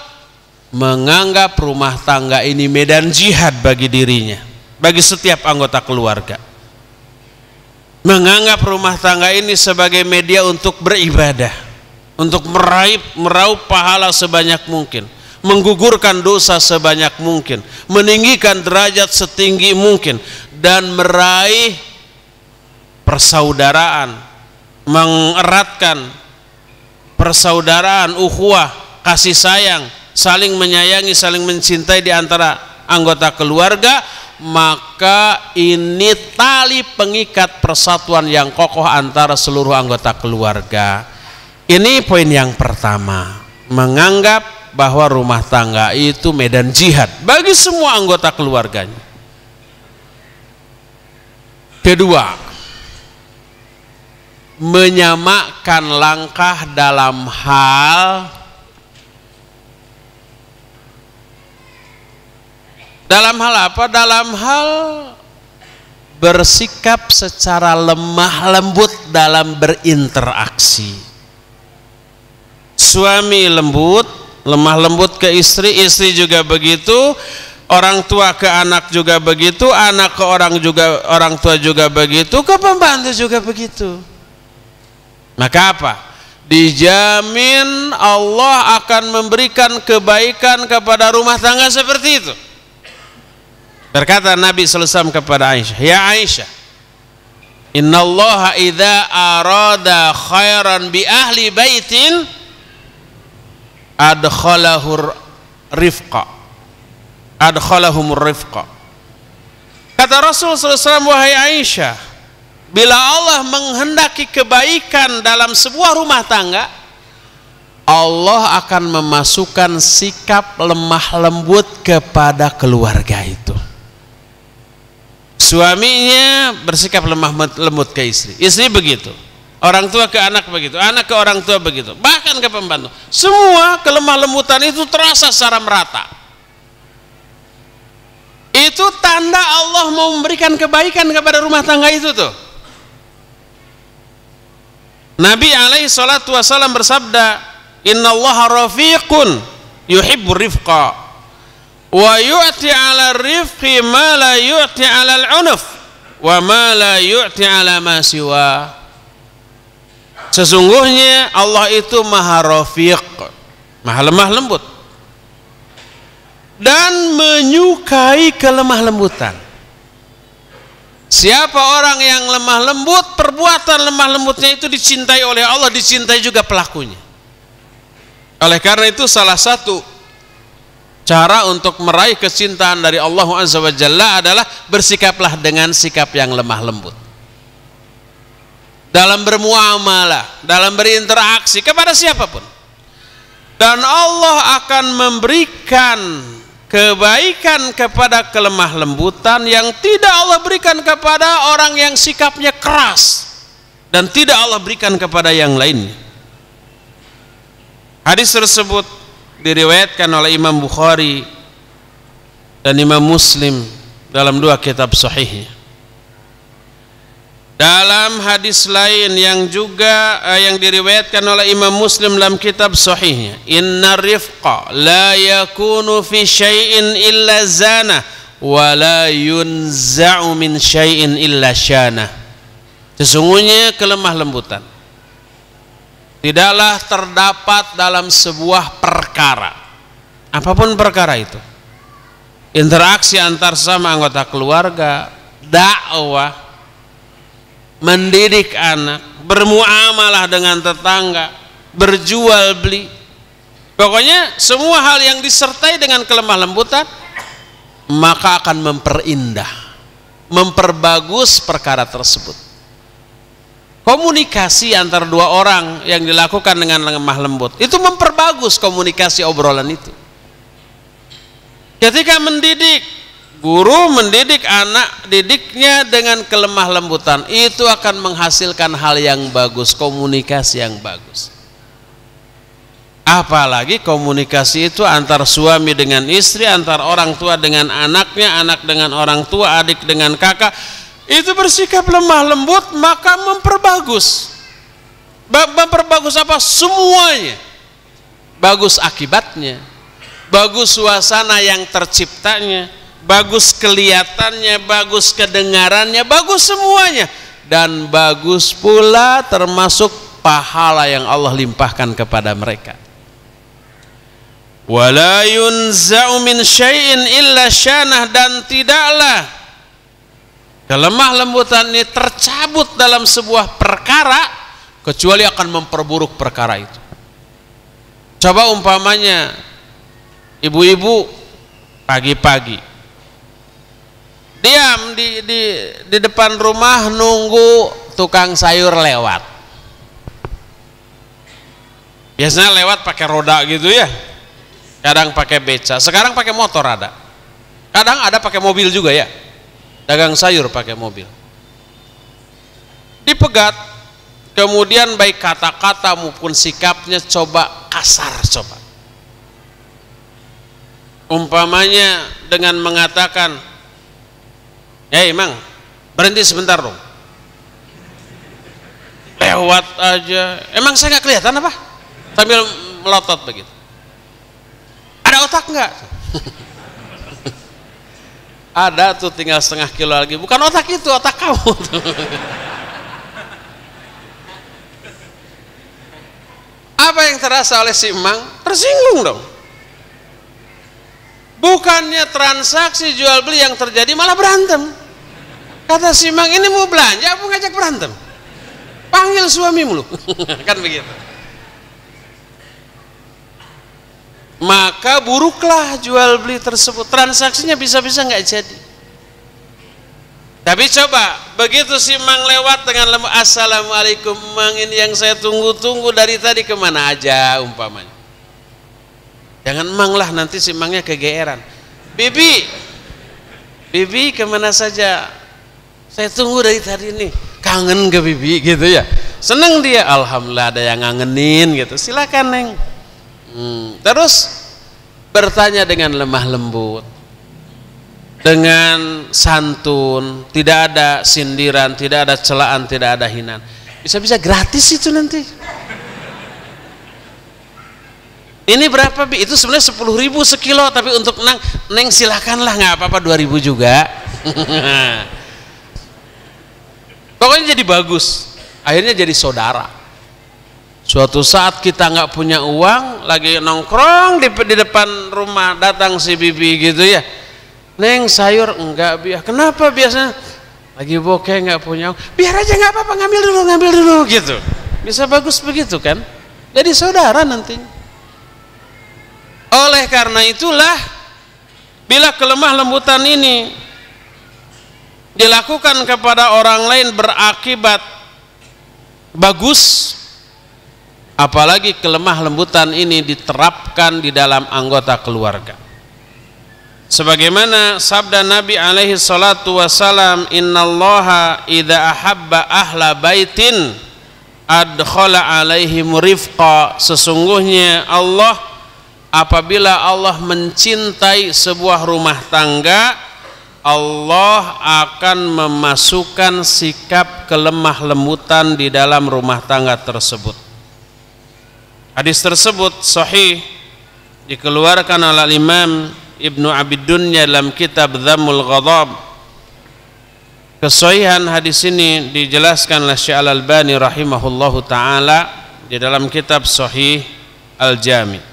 menganggap rumah tangga ini medan jihad bagi dirinya, bagi setiap anggota keluarga. Menganggap rumah tangga ini sebagai media untuk beribadah untuk meraih meraup pahala sebanyak mungkin menggugurkan dosa sebanyak mungkin, meninggikan derajat setinggi mungkin, dan meraih persaudaraan, mengeratkan persaudaraan, ukhuwah, kasih sayang, saling menyayangi, saling mencintai di antara anggota keluarga, maka ini tali pengikat persatuan yang kokoh antara seluruh anggota keluarga. Ini poin yang pertama, menganggap bahwa rumah tangga itu medan jihad bagi semua anggota keluarganya. Kedua, menyamakan langkah dalam hal dalam hal apa? Dalam hal bersikap secara lemah lembut dalam berinteraksi suami lembut lemah lembut ke istri istri juga begitu orang tua ke anak juga begitu anak ke orang juga orang tua juga begitu ke pembantu juga begitu maka apa dijamin Allah akan memberikan kebaikan kepada rumah tangga seperti itu berkata Nabi SAW kepada Aisyah ya Aisyah innallaha ida arada khairan bi ahli baitin adkhalahur rifqa adkhalahumur rifqa kata Rasul SAW wahai Aisyah bila Allah menghendaki kebaikan dalam sebuah rumah tangga Allah akan memasukkan sikap lemah lembut kepada keluarga itu suaminya bersikap lemah lembut ke istri istri begitu orang tua ke anak begitu, anak ke orang tua begitu, bahkan ke pembantu. Semua kelemah lembutan itu terasa secara merata. Itu tanda Allah mau memberikan kebaikan kepada rumah tangga itu tuh. Nabi alaihi salatu wasallam bersabda, Allah rafiqun yuhibbu rifqa wa yu'ti 'ala rifqi ma la yu'ti 'ala al-'unuf wa ma la yu'ti 'ala ma siwa." Sesungguhnya Allah itu maha rafiq, maha lemah lembut. Dan menyukai kelemah lembutan. Siapa orang yang lemah lembut, perbuatan lemah lembutnya itu dicintai oleh Allah, dicintai juga pelakunya. Oleh karena itu salah satu cara untuk meraih kecintaan dari Allah Azza wa Jalla adalah bersikaplah dengan sikap yang lemah lembut dalam bermuamalah, dalam berinteraksi kepada siapapun. Dan Allah akan memberikan kebaikan kepada kelemah lembutan yang tidak Allah berikan kepada orang yang sikapnya keras dan tidak Allah berikan kepada yang lain. Hadis tersebut diriwayatkan oleh Imam Bukhari dan Imam Muslim dalam dua kitab sahihnya. Dalam hadis lain yang juga uh, yang diriwayatkan oleh Imam Muslim dalam kitab sahihnya, "Inna rifqa la yakunu fi syai'in illa zana wa la yunza'u min syai'in illa syana." Sesungguhnya kelemah lembutan tidaklah terdapat dalam sebuah perkara apapun perkara itu interaksi antar sama anggota keluarga dakwah mendidik anak, bermuamalah dengan tetangga, berjual beli. Pokoknya semua hal yang disertai dengan kelemah lembutan maka akan memperindah, memperbagus perkara tersebut. Komunikasi antara dua orang yang dilakukan dengan lemah lembut itu memperbagus komunikasi obrolan itu. Ketika mendidik Guru mendidik anak didiknya dengan kelemah lembutan itu akan menghasilkan hal yang bagus, komunikasi yang bagus. Apalagi komunikasi itu antar suami dengan istri, antar orang tua dengan anaknya, anak dengan orang tua, adik dengan kakak, itu bersikap lemah lembut maka memperbagus. Memperbagus apa? Semuanya. Bagus akibatnya, bagus suasana yang terciptanya, bagus kelihatannya, bagus kedengarannya, bagus semuanya dan bagus pula termasuk pahala yang Allah limpahkan kepada mereka. Wala yunza'u min syai'in illa syanah dan tidaklah kelemah lembutan ini tercabut dalam sebuah perkara kecuali akan memperburuk perkara itu. Coba umpamanya ibu-ibu pagi-pagi diam di, di, di depan rumah nunggu tukang sayur lewat biasanya lewat pakai roda gitu ya kadang pakai beca sekarang pakai motor ada kadang ada pakai mobil juga ya dagang sayur pakai mobil dipegat kemudian baik kata-kata maupun sikapnya coba kasar coba umpamanya dengan mengatakan Hei emang berhenti sebentar dong. Lewat aja. Emang saya nggak kelihatan apa? Sambil melotot begitu. Ada otak nggak? Ada tuh tinggal setengah kilo lagi. Bukan otak itu, otak kamu. Apa yang terasa oleh si Emang? Tersinggung dong. Bukannya transaksi jual beli yang terjadi malah berantem Kata si Mang ini mau belanja mau ngajak berantem. Panggil suamimu lu. kan begitu. Maka buruklah jual beli tersebut. Transaksinya bisa-bisa nggak jadi. Tapi coba, begitu si Mang lewat dengan lemu Assalamualaikum Mang ini yang saya tunggu-tunggu dari tadi kemana aja umpamanya. Jangan Mang lah nanti si Mangnya kegeeran. Bibi, Bibi kemana saja? saya tunggu dari tadi ini kangen ke bibi gitu ya seneng dia alhamdulillah ada yang ngangenin gitu silakan neng hmm. terus bertanya dengan lemah lembut dengan santun tidak ada sindiran tidak ada celaan tidak ada hinaan bisa-bisa gratis itu nanti ini berapa bi itu sebenarnya sepuluh ribu sekilo tapi untuk neng neng silakanlah nggak apa-apa dua ribu juga pokoknya jadi bagus akhirnya jadi saudara suatu saat kita nggak punya uang lagi nongkrong di, di depan rumah datang si bibi gitu ya neng sayur enggak biar kenapa biasanya lagi bokeh nggak punya uang biar aja nggak apa-apa ngambil dulu ngambil dulu gitu bisa bagus begitu kan jadi saudara nantinya oleh karena itulah bila kelemah lembutan ini dilakukan kepada orang lain berakibat bagus apalagi kelemah lembutan ini diterapkan di dalam anggota keluarga sebagaimana sabda Nabi alaihi salatu wasalam innallaha idha ahabba ahla baitin adkhala alaihi murifqa sesungguhnya Allah apabila Allah mencintai sebuah rumah tangga Allah akan memasukkan sikap kelemah lembutan di dalam rumah tangga tersebut. Hadis tersebut sahih dikeluarkan oleh Imam Ibnu Abid dalam kitab Dhammul Ghadab. Kesohihan hadis ini dijelaskan oleh Syekh Al-Albani rahimahullahu taala di dalam kitab Sahih Al-Jami'.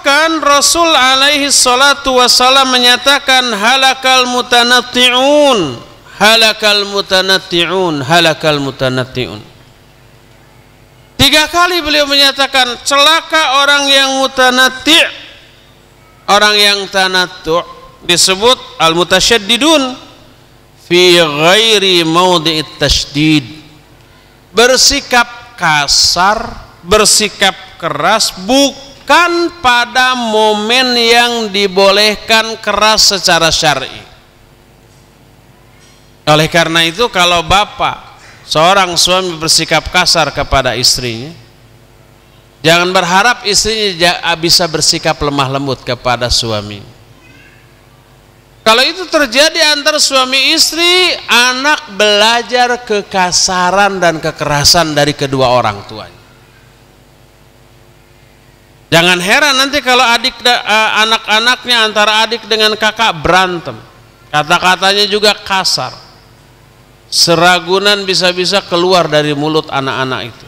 Bahkan Rasul alaihi salatu wasallam menyatakan halakal mutanatti'un halakal mutanatti'un halakal mutanatti'un Tiga kali beliau menyatakan celaka orang yang mutanatti' orang yang tanattu' disebut al mutasyaddidun fi ghairi maudhi'it tasydid bersikap kasar bersikap keras bukan bukan pada momen yang dibolehkan keras secara syar'i. Oleh karena itu kalau bapak seorang suami bersikap kasar kepada istrinya, jangan berharap istrinya bisa bersikap lemah lembut kepada suami. Kalau itu terjadi antar suami istri, anak belajar kekasaran dan kekerasan dari kedua orang tuanya. Jangan heran nanti kalau adik uh, anak-anaknya antara adik dengan kakak berantem. Kata-katanya juga kasar. Seragunan bisa-bisa keluar dari mulut anak-anak itu.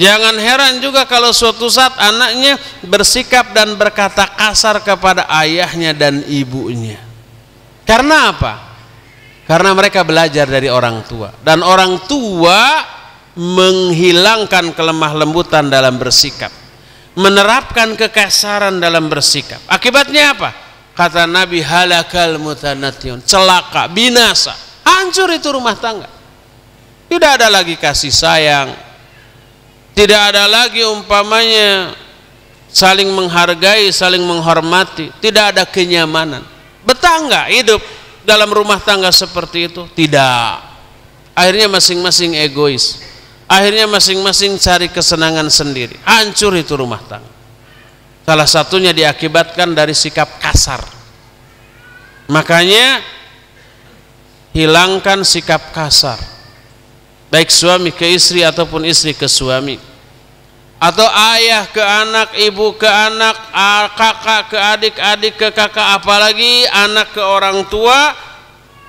Jangan heran juga kalau suatu saat anaknya bersikap dan berkata kasar kepada ayahnya dan ibunya. Karena apa? Karena mereka belajar dari orang tua. Dan orang tua menghilangkan kelemah lembutan dalam bersikap menerapkan kekasaran dalam bersikap akibatnya apa kata Nabi halakal mutanatiun celaka binasa hancur itu rumah tangga tidak ada lagi kasih sayang tidak ada lagi umpamanya saling menghargai saling menghormati tidak ada kenyamanan betangga hidup dalam rumah tangga seperti itu tidak akhirnya masing-masing egois Akhirnya masing-masing cari kesenangan sendiri. Hancur itu rumah tangga. Salah satunya diakibatkan dari sikap kasar. Makanya hilangkan sikap kasar. Baik suami ke istri ataupun istri ke suami. Atau ayah ke anak, ibu ke anak, kakak ke adik, adik ke kakak, apalagi anak ke orang tua,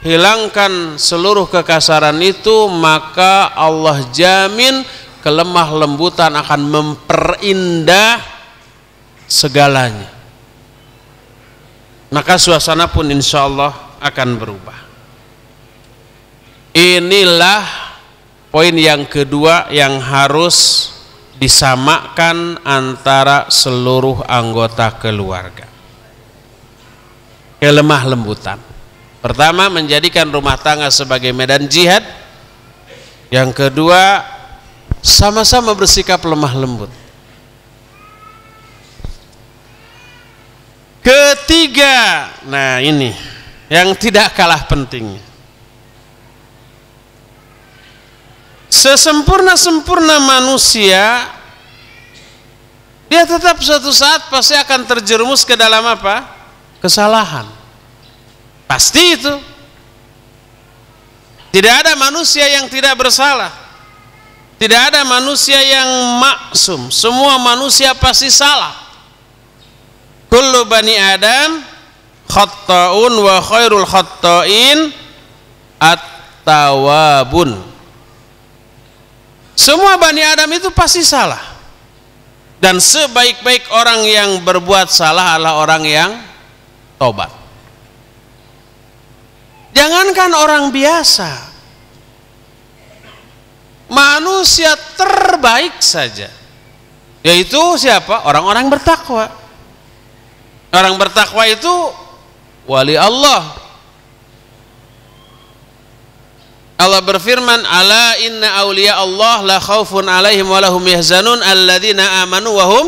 hilangkan seluruh kekasaran itu maka Allah jamin kelemah lembutan akan memperindah segalanya maka suasana pun insya Allah akan berubah inilah poin yang kedua yang harus disamakan antara seluruh anggota keluarga kelemah lembutan Pertama menjadikan rumah tangga sebagai medan jihad. Yang kedua sama-sama bersikap lemah lembut. Ketiga, nah ini yang tidak kalah pentingnya. Sesempurna-sempurna manusia dia tetap suatu saat pasti akan terjerumus ke dalam apa? Kesalahan. Pasti itu. Tidak ada manusia yang tidak bersalah. Tidak ada manusia yang maksum. Semua manusia pasti salah. Kullu bani Adam khatta'un wa khairul khatta'in at-tawabun. Semua bani Adam itu pasti salah. Dan sebaik-baik orang yang berbuat salah adalah orang yang tobat. Jangankan orang biasa, manusia terbaik saja, yaitu siapa? Orang-orang bertakwa. Orang bertakwa itu wali Allah. Allah berfirman, "Ala inna aulia Allah la khaufun 'alaihim wa lahum yahzanun alladzina amanu wa hum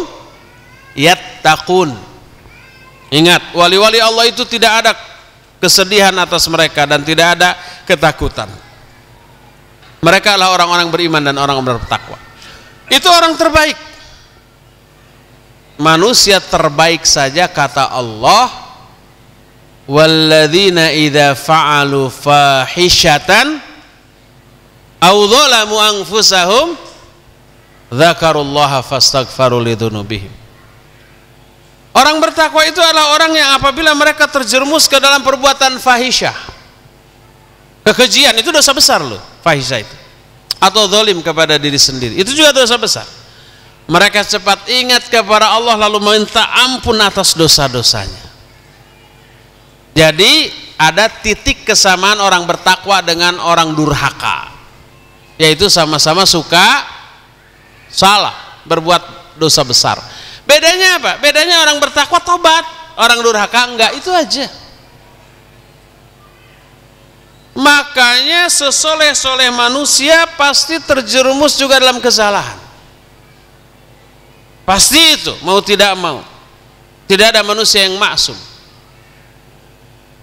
yattaqun." Ingat, wali-wali Allah itu tidak ada kesedihan atas mereka dan tidak ada ketakutan. Mereka adalah orang-orang beriman dan orang-orang bertakwa. Itu orang terbaik. Manusia terbaik saja kata Allah walladzina idza fa'alu fahishatan aw dhalamu anfusahum dzakarullaha fastaghfaru lidzunubihim. Orang bertakwa itu adalah orang yang apabila mereka terjerumus ke dalam perbuatan fahisyah, kekejian itu dosa besar loh, fahisyah itu. Atau zalim kepada diri sendiri. Itu juga dosa besar. Mereka cepat ingat kepada Allah lalu meminta ampun atas dosa-dosanya. Jadi ada titik kesamaan orang bertakwa dengan orang durhaka. Yaitu sama-sama suka salah, berbuat dosa besar Bedanya apa? Bedanya orang bertakwa tobat, orang durhaka enggak, itu aja. Makanya sesoleh-soleh manusia pasti terjerumus juga dalam kesalahan. Pasti itu, mau tidak mau. Tidak ada manusia yang maksum.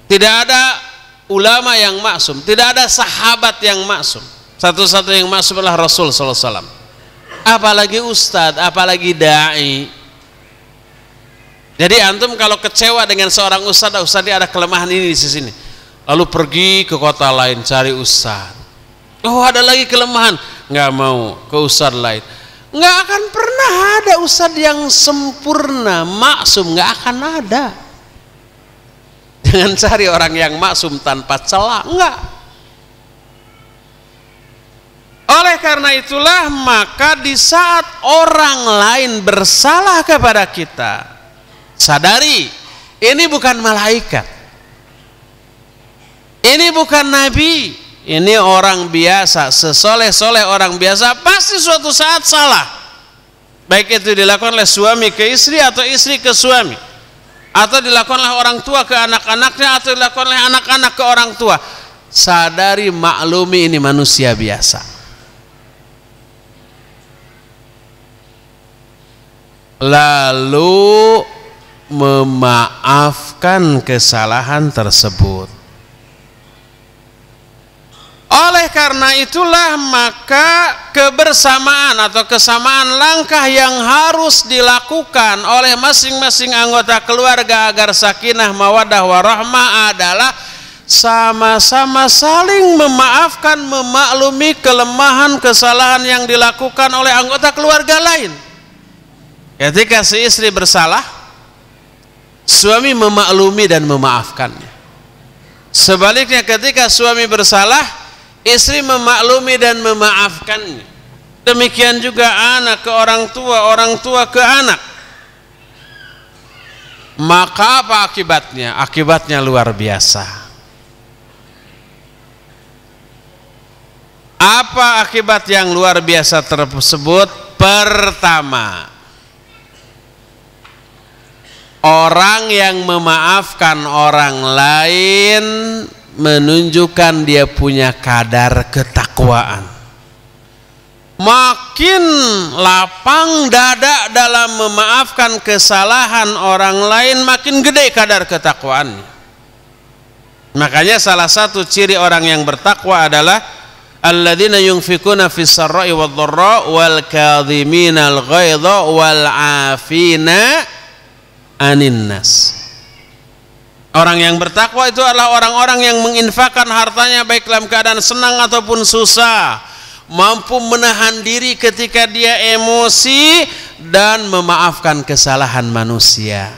Tidak ada ulama yang maksum, tidak ada sahabat yang maksum. Satu-satu yang maksum adalah Rasul sallallahu Apalagi ustadz, apalagi dai, jadi antum kalau kecewa dengan seorang ustadz, ah, ustadz dia ada kelemahan ini di sini. Lalu pergi ke kota lain cari ustadz. Oh ada lagi kelemahan, nggak mau ke ustadz lain. Nggak akan pernah ada ustadz yang sempurna, maksum nggak akan ada. Jangan cari orang yang maksum tanpa celah, nggak. Oleh karena itulah maka di saat orang lain bersalah kepada kita, sadari ini bukan malaikat ini bukan nabi ini orang biasa sesoleh-soleh orang biasa pasti suatu saat salah baik itu dilakukan oleh suami ke istri atau istri ke suami atau dilakukan oleh orang tua ke anak-anaknya atau dilakukan oleh anak-anak ke orang tua sadari maklumi ini manusia biasa lalu memaafkan kesalahan tersebut. Oleh karena itulah maka kebersamaan atau kesamaan langkah yang harus dilakukan oleh masing-masing anggota keluarga agar sakinah mawadah warahmah adalah sama-sama saling memaafkan, memaklumi kelemahan, kesalahan yang dilakukan oleh anggota keluarga lain. Ketika si istri bersalah, Suami memaklumi dan memaafkannya. Sebaliknya ketika suami bersalah, istri memaklumi dan memaafkannya. Demikian juga anak ke orang tua, orang tua ke anak. Maka apa akibatnya? Akibatnya luar biasa. Apa akibat yang luar biasa tersebut? Pertama, Orang yang memaafkan orang lain menunjukkan dia punya kadar ketakwaan. Makin lapang dada dalam memaafkan kesalahan orang lain makin gede kadar ketakwaannya. Makanya salah satu ciri orang yang bertakwa adalah alladzina yunfikuna fis sarai wad dharra wal kadhimina al ghaidha wal afina anin nas. Orang yang bertakwa itu adalah orang-orang yang menginfakkan hartanya baik dalam keadaan senang ataupun susah, mampu menahan diri ketika dia emosi dan memaafkan kesalahan manusia.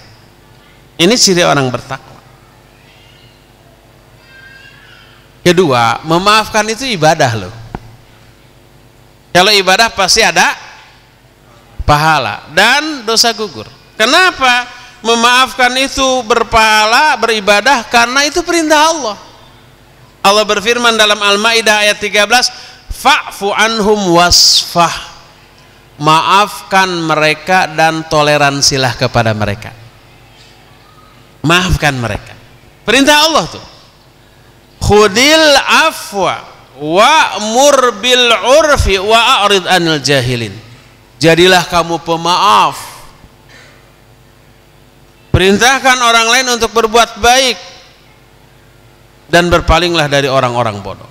Ini ciri orang bertakwa. Kedua, memaafkan itu ibadah loh. Kalau ibadah pasti ada pahala dan dosa gugur. Kenapa? memaafkan itu berpahala beribadah karena itu perintah Allah Allah berfirman dalam Al-Maidah ayat 13 fa'fu anhum wasfah maafkan mereka dan toleransilah kepada mereka maafkan mereka perintah Allah tuh khudil afwa wa'mur bil urfi wa'arid anil jahilin jadilah kamu pemaaf Perintahkan orang lain untuk berbuat baik dan berpalinglah dari orang-orang bodoh.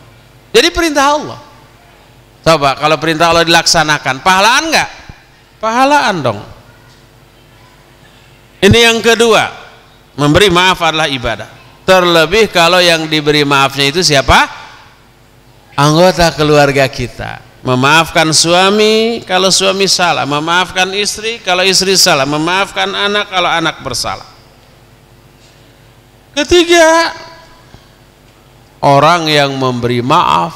Jadi perintah Allah. Coba kalau perintah Allah dilaksanakan, pahalaan enggak? Pahalaan dong. Ini yang kedua, memberi maaf adalah ibadah. Terlebih kalau yang diberi maafnya itu siapa? Anggota keluarga kita memaafkan suami kalau suami salah, memaafkan istri kalau istri salah, memaafkan anak kalau anak bersalah. Ketiga, orang yang memberi maaf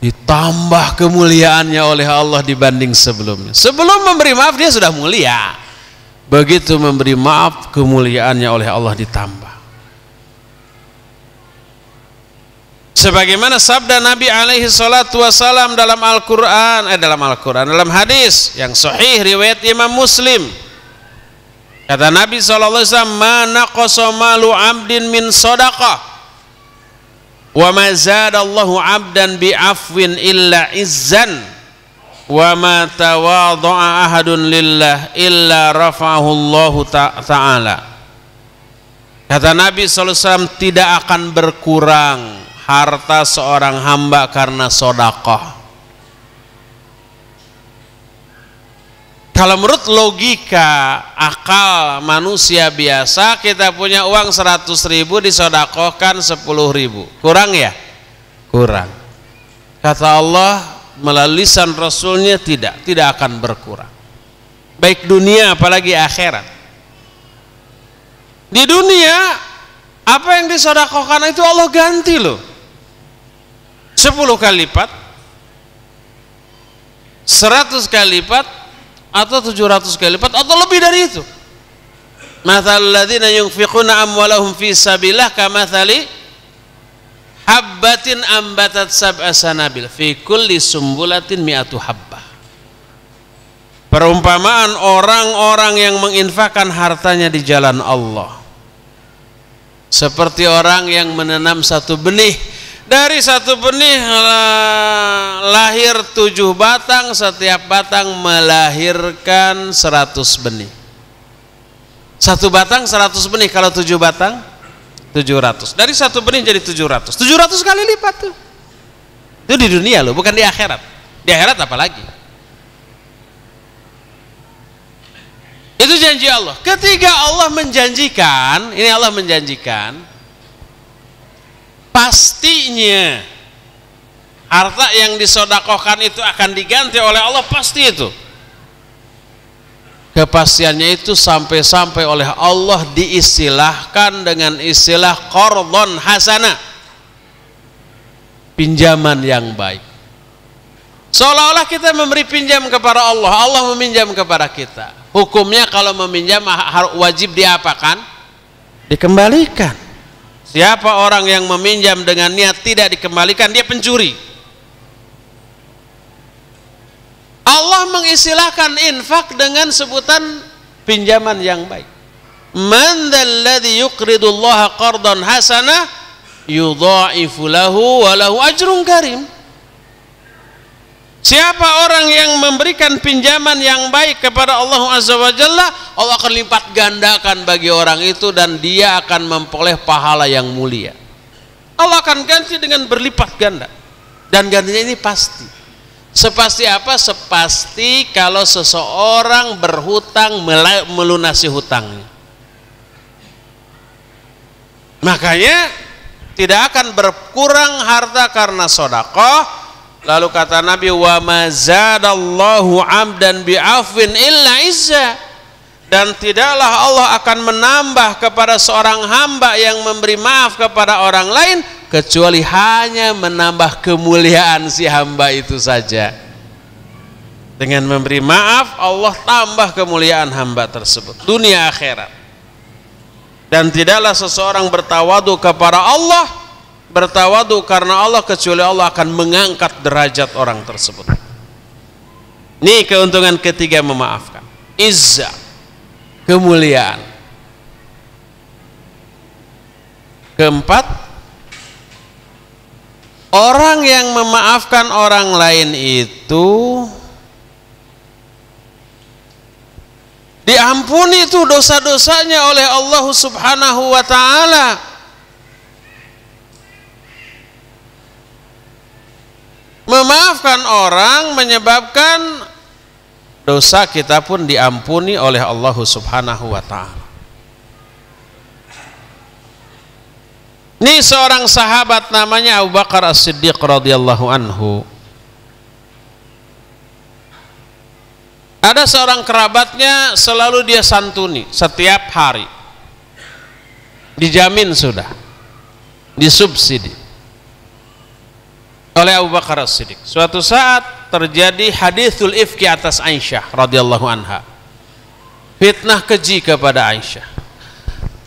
ditambah kemuliaannya oleh Allah dibanding sebelumnya. Sebelum memberi maaf dia sudah mulia. Begitu memberi maaf kemuliaannya oleh Allah ditambah. Sebagaimana sabda Nabi alaihi salatu wasalam dalam Al-Qur'an, eh dalam Al-Qur'an, dalam hadis yang sahih riwayat Imam Muslim. Kata Nabi sallallahu alaihi wasallam, malu 'abdin min sadaqah." Wa ma zadallahu 'abdan bi afwin illa izzan. Wa ma tawadha'a ahadun lillah illa rafa'ahu Allah ta'ala. Kata Nabi sallallahu alaihi wasallam tidak akan berkurang harta seorang hamba karena sodakoh kalau menurut logika akal manusia biasa kita punya uang 100 ribu disodakohkan 10 ribu kurang ya? kurang kata Allah melalui lisan Rasulnya tidak tidak akan berkurang baik dunia apalagi akhirat di dunia apa yang disodakohkan itu Allah ganti loh 10 kali lipat 100 kali lipat atau 700 kali lipat atau lebih dari itu Mathal ladzina yunfiquna amwalahum fi sabillah kamathali habbatin ambatat sab'a sanabil fi kulli sumbulatin mi'atu habbah. Perumpamaan orang-orang yang menginfakkan hartanya di jalan Allah seperti orang yang menanam satu benih dari satu benih lahir tujuh batang setiap batang melahirkan seratus benih satu batang seratus benih kalau tujuh batang tujuh ratus dari satu benih jadi tujuh ratus tujuh ratus kali lipat tuh itu di dunia loh bukan di akhirat di akhirat apalagi itu janji Allah Ketika Allah menjanjikan ini Allah menjanjikan pastinya harta yang disodakohkan itu akan diganti oleh Allah pasti itu kepastiannya itu sampai-sampai oleh Allah diistilahkan dengan istilah kordon hasana pinjaman yang baik seolah-olah kita memberi pinjam kepada Allah Allah meminjam kepada kita hukumnya kalau meminjam wajib diapakan dikembalikan Siapa orang yang meminjam dengan niat tidak dikembalikan, dia pencuri. Allah mengistilahkan infak dengan sebutan pinjaman yang baik. Man dzalladzi yuqridullaha qardan hasanah yudha'ifu lahu ajrun karim. Siapa orang yang memberikan pinjaman yang baik kepada Allah Azza wa Jalla, Allah akan lipat gandakan bagi orang itu dan dia akan memperoleh pahala yang mulia. Allah akan ganti dengan berlipat ganda. Dan gantinya ini pasti. Sepasti apa? Sepasti kalau seseorang berhutang melunasi hutangnya. Makanya tidak akan berkurang harta karena sodakoh, Lalu kata Nabi wa mazadallahu amdan bi'afwin illa izza. Dan tidaklah Allah akan menambah kepada seorang hamba yang memberi maaf kepada orang lain kecuali hanya menambah kemuliaan si hamba itu saja. Dengan memberi maaf Allah tambah kemuliaan hamba tersebut dunia akhirat. Dan tidaklah seseorang bertawadu kepada Allah bertawadu karena Allah kecuali Allah akan mengangkat derajat orang tersebut. Ini keuntungan ketiga memaafkan. Izzah, kemuliaan. Keempat, orang yang memaafkan orang lain itu diampuni itu dosa-dosanya oleh Allah Subhanahu wa taala. memaafkan orang menyebabkan dosa kita pun diampuni oleh Allah Subhanahu wa taala. Ini seorang sahabat namanya Abu Bakar As-Siddiq radhiyallahu anhu. Ada seorang kerabatnya selalu dia santuni setiap hari. Dijamin sudah. Disubsidi oleh Abu Bakar As-Siddiq. Suatu saat terjadi hadisul ifki atas Aisyah radhiyallahu anha. Fitnah keji kepada Aisyah.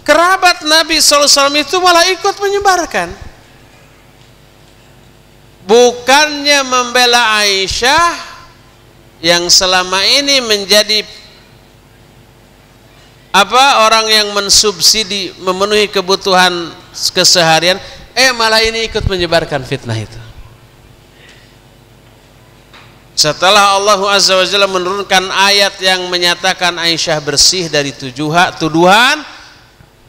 Kerabat Nabi SAW itu malah ikut menyebarkan. Bukannya membela Aisyah yang selama ini menjadi apa orang yang mensubsidi memenuhi kebutuhan keseharian eh malah ini ikut menyebarkan fitnah itu setelah Allah Azza wa Jalla menurunkan ayat yang menyatakan Aisyah bersih dari tujuh tuduhan,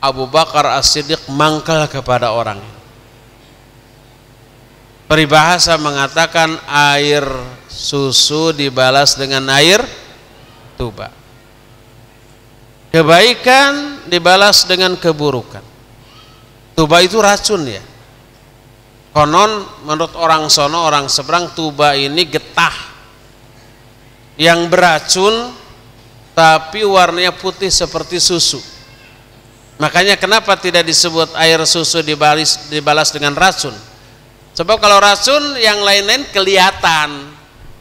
Abu Bakar As-Siddiq mangkal kepada orang. Peribahasa mengatakan air susu dibalas dengan air tuba. Kebaikan dibalas dengan keburukan. Tuba itu racun ya. Konon menurut orang sono orang seberang tuba ini getah yang beracun tapi warnanya putih seperti susu. Makanya kenapa tidak disebut air susu dibalas, dibalas dengan racun? Sebab kalau racun yang lain-lain kelihatan,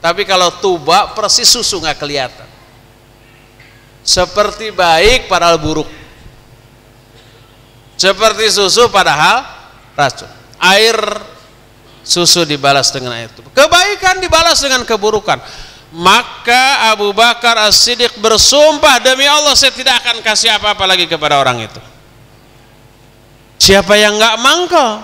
tapi kalau tuba persis susu nggak kelihatan. Seperti baik padahal buruk. Seperti susu padahal racun. Air susu dibalas dengan air tuba. Kebaikan dibalas dengan keburukan maka Abu Bakar As-Siddiq bersumpah demi Allah saya tidak akan kasih apa-apa lagi kepada orang itu siapa yang nggak mangkal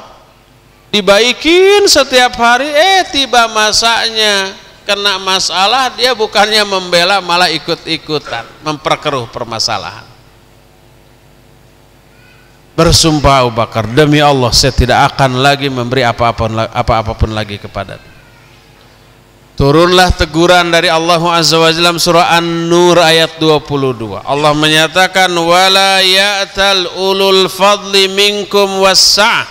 dibaikin setiap hari eh tiba masanya kena masalah dia bukannya membela malah ikut-ikutan memperkeruh permasalahan bersumpah Abu Bakar demi Allah saya tidak akan lagi memberi apa apa apa-apapun lagi kepada dia. Turunlah teguran dari Allah Azza wa Jalla surah An-Nur ayat 22. Allah menyatakan wala ya'tal ulul fadli minkum wassa'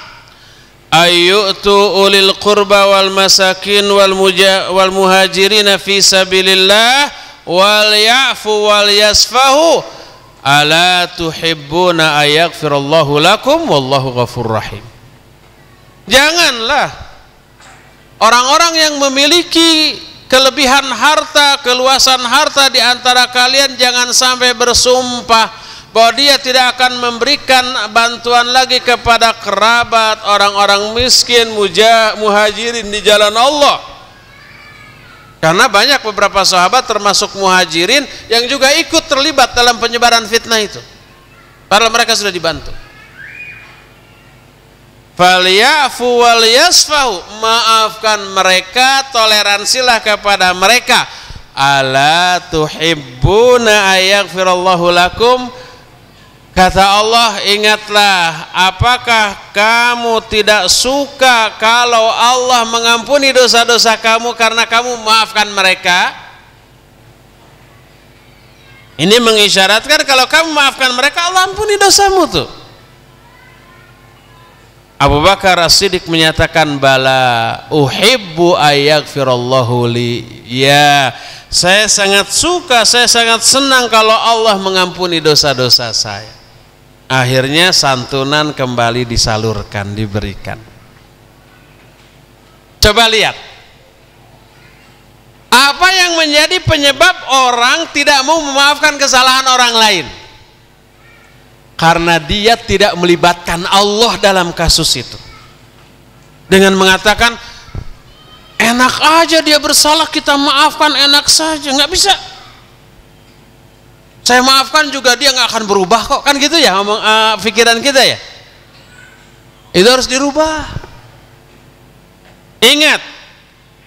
ayyutu ulil qurba wal masakin wal, muja, wal muhajirina fi sabilillah wal ya'fu wal yasfahu ala tuhibbuna ayaghfirallahu lakum wallahu ghafur rahim. Janganlah Orang-orang yang memiliki kelebihan harta, keluasan harta di antara kalian jangan sampai bersumpah bahwa dia tidak akan memberikan bantuan lagi kepada kerabat, orang-orang miskin, muhajirin di jalan Allah. Karena banyak beberapa sahabat termasuk muhajirin yang juga ikut terlibat dalam penyebaran fitnah itu. Padahal mereka sudah dibantu. Faliyafu wal yasfahu. Maafkan mereka, toleransilah kepada mereka. Ala tuhibbuna ayaghfirallahu lakum? Kata Allah, ingatlah, apakah kamu tidak suka kalau Allah mengampuni dosa-dosa kamu karena kamu maafkan mereka? Ini mengisyaratkan kalau kamu maafkan mereka, Allah ampuni dosamu tuh. Abu Bakar As-Siddiq menyatakan bala uhibbu ayaghfirallahu li ya saya sangat suka saya sangat senang kalau Allah mengampuni dosa-dosa saya akhirnya santunan kembali disalurkan diberikan coba lihat apa yang menjadi penyebab orang tidak mau memaafkan kesalahan orang lain karena dia tidak melibatkan Allah dalam kasus itu dengan mengatakan enak aja dia bersalah kita maafkan enak saja nggak bisa saya maafkan juga dia nggak akan berubah kok kan gitu ya ngomong uh, eh, pikiran kita ya itu harus dirubah ingat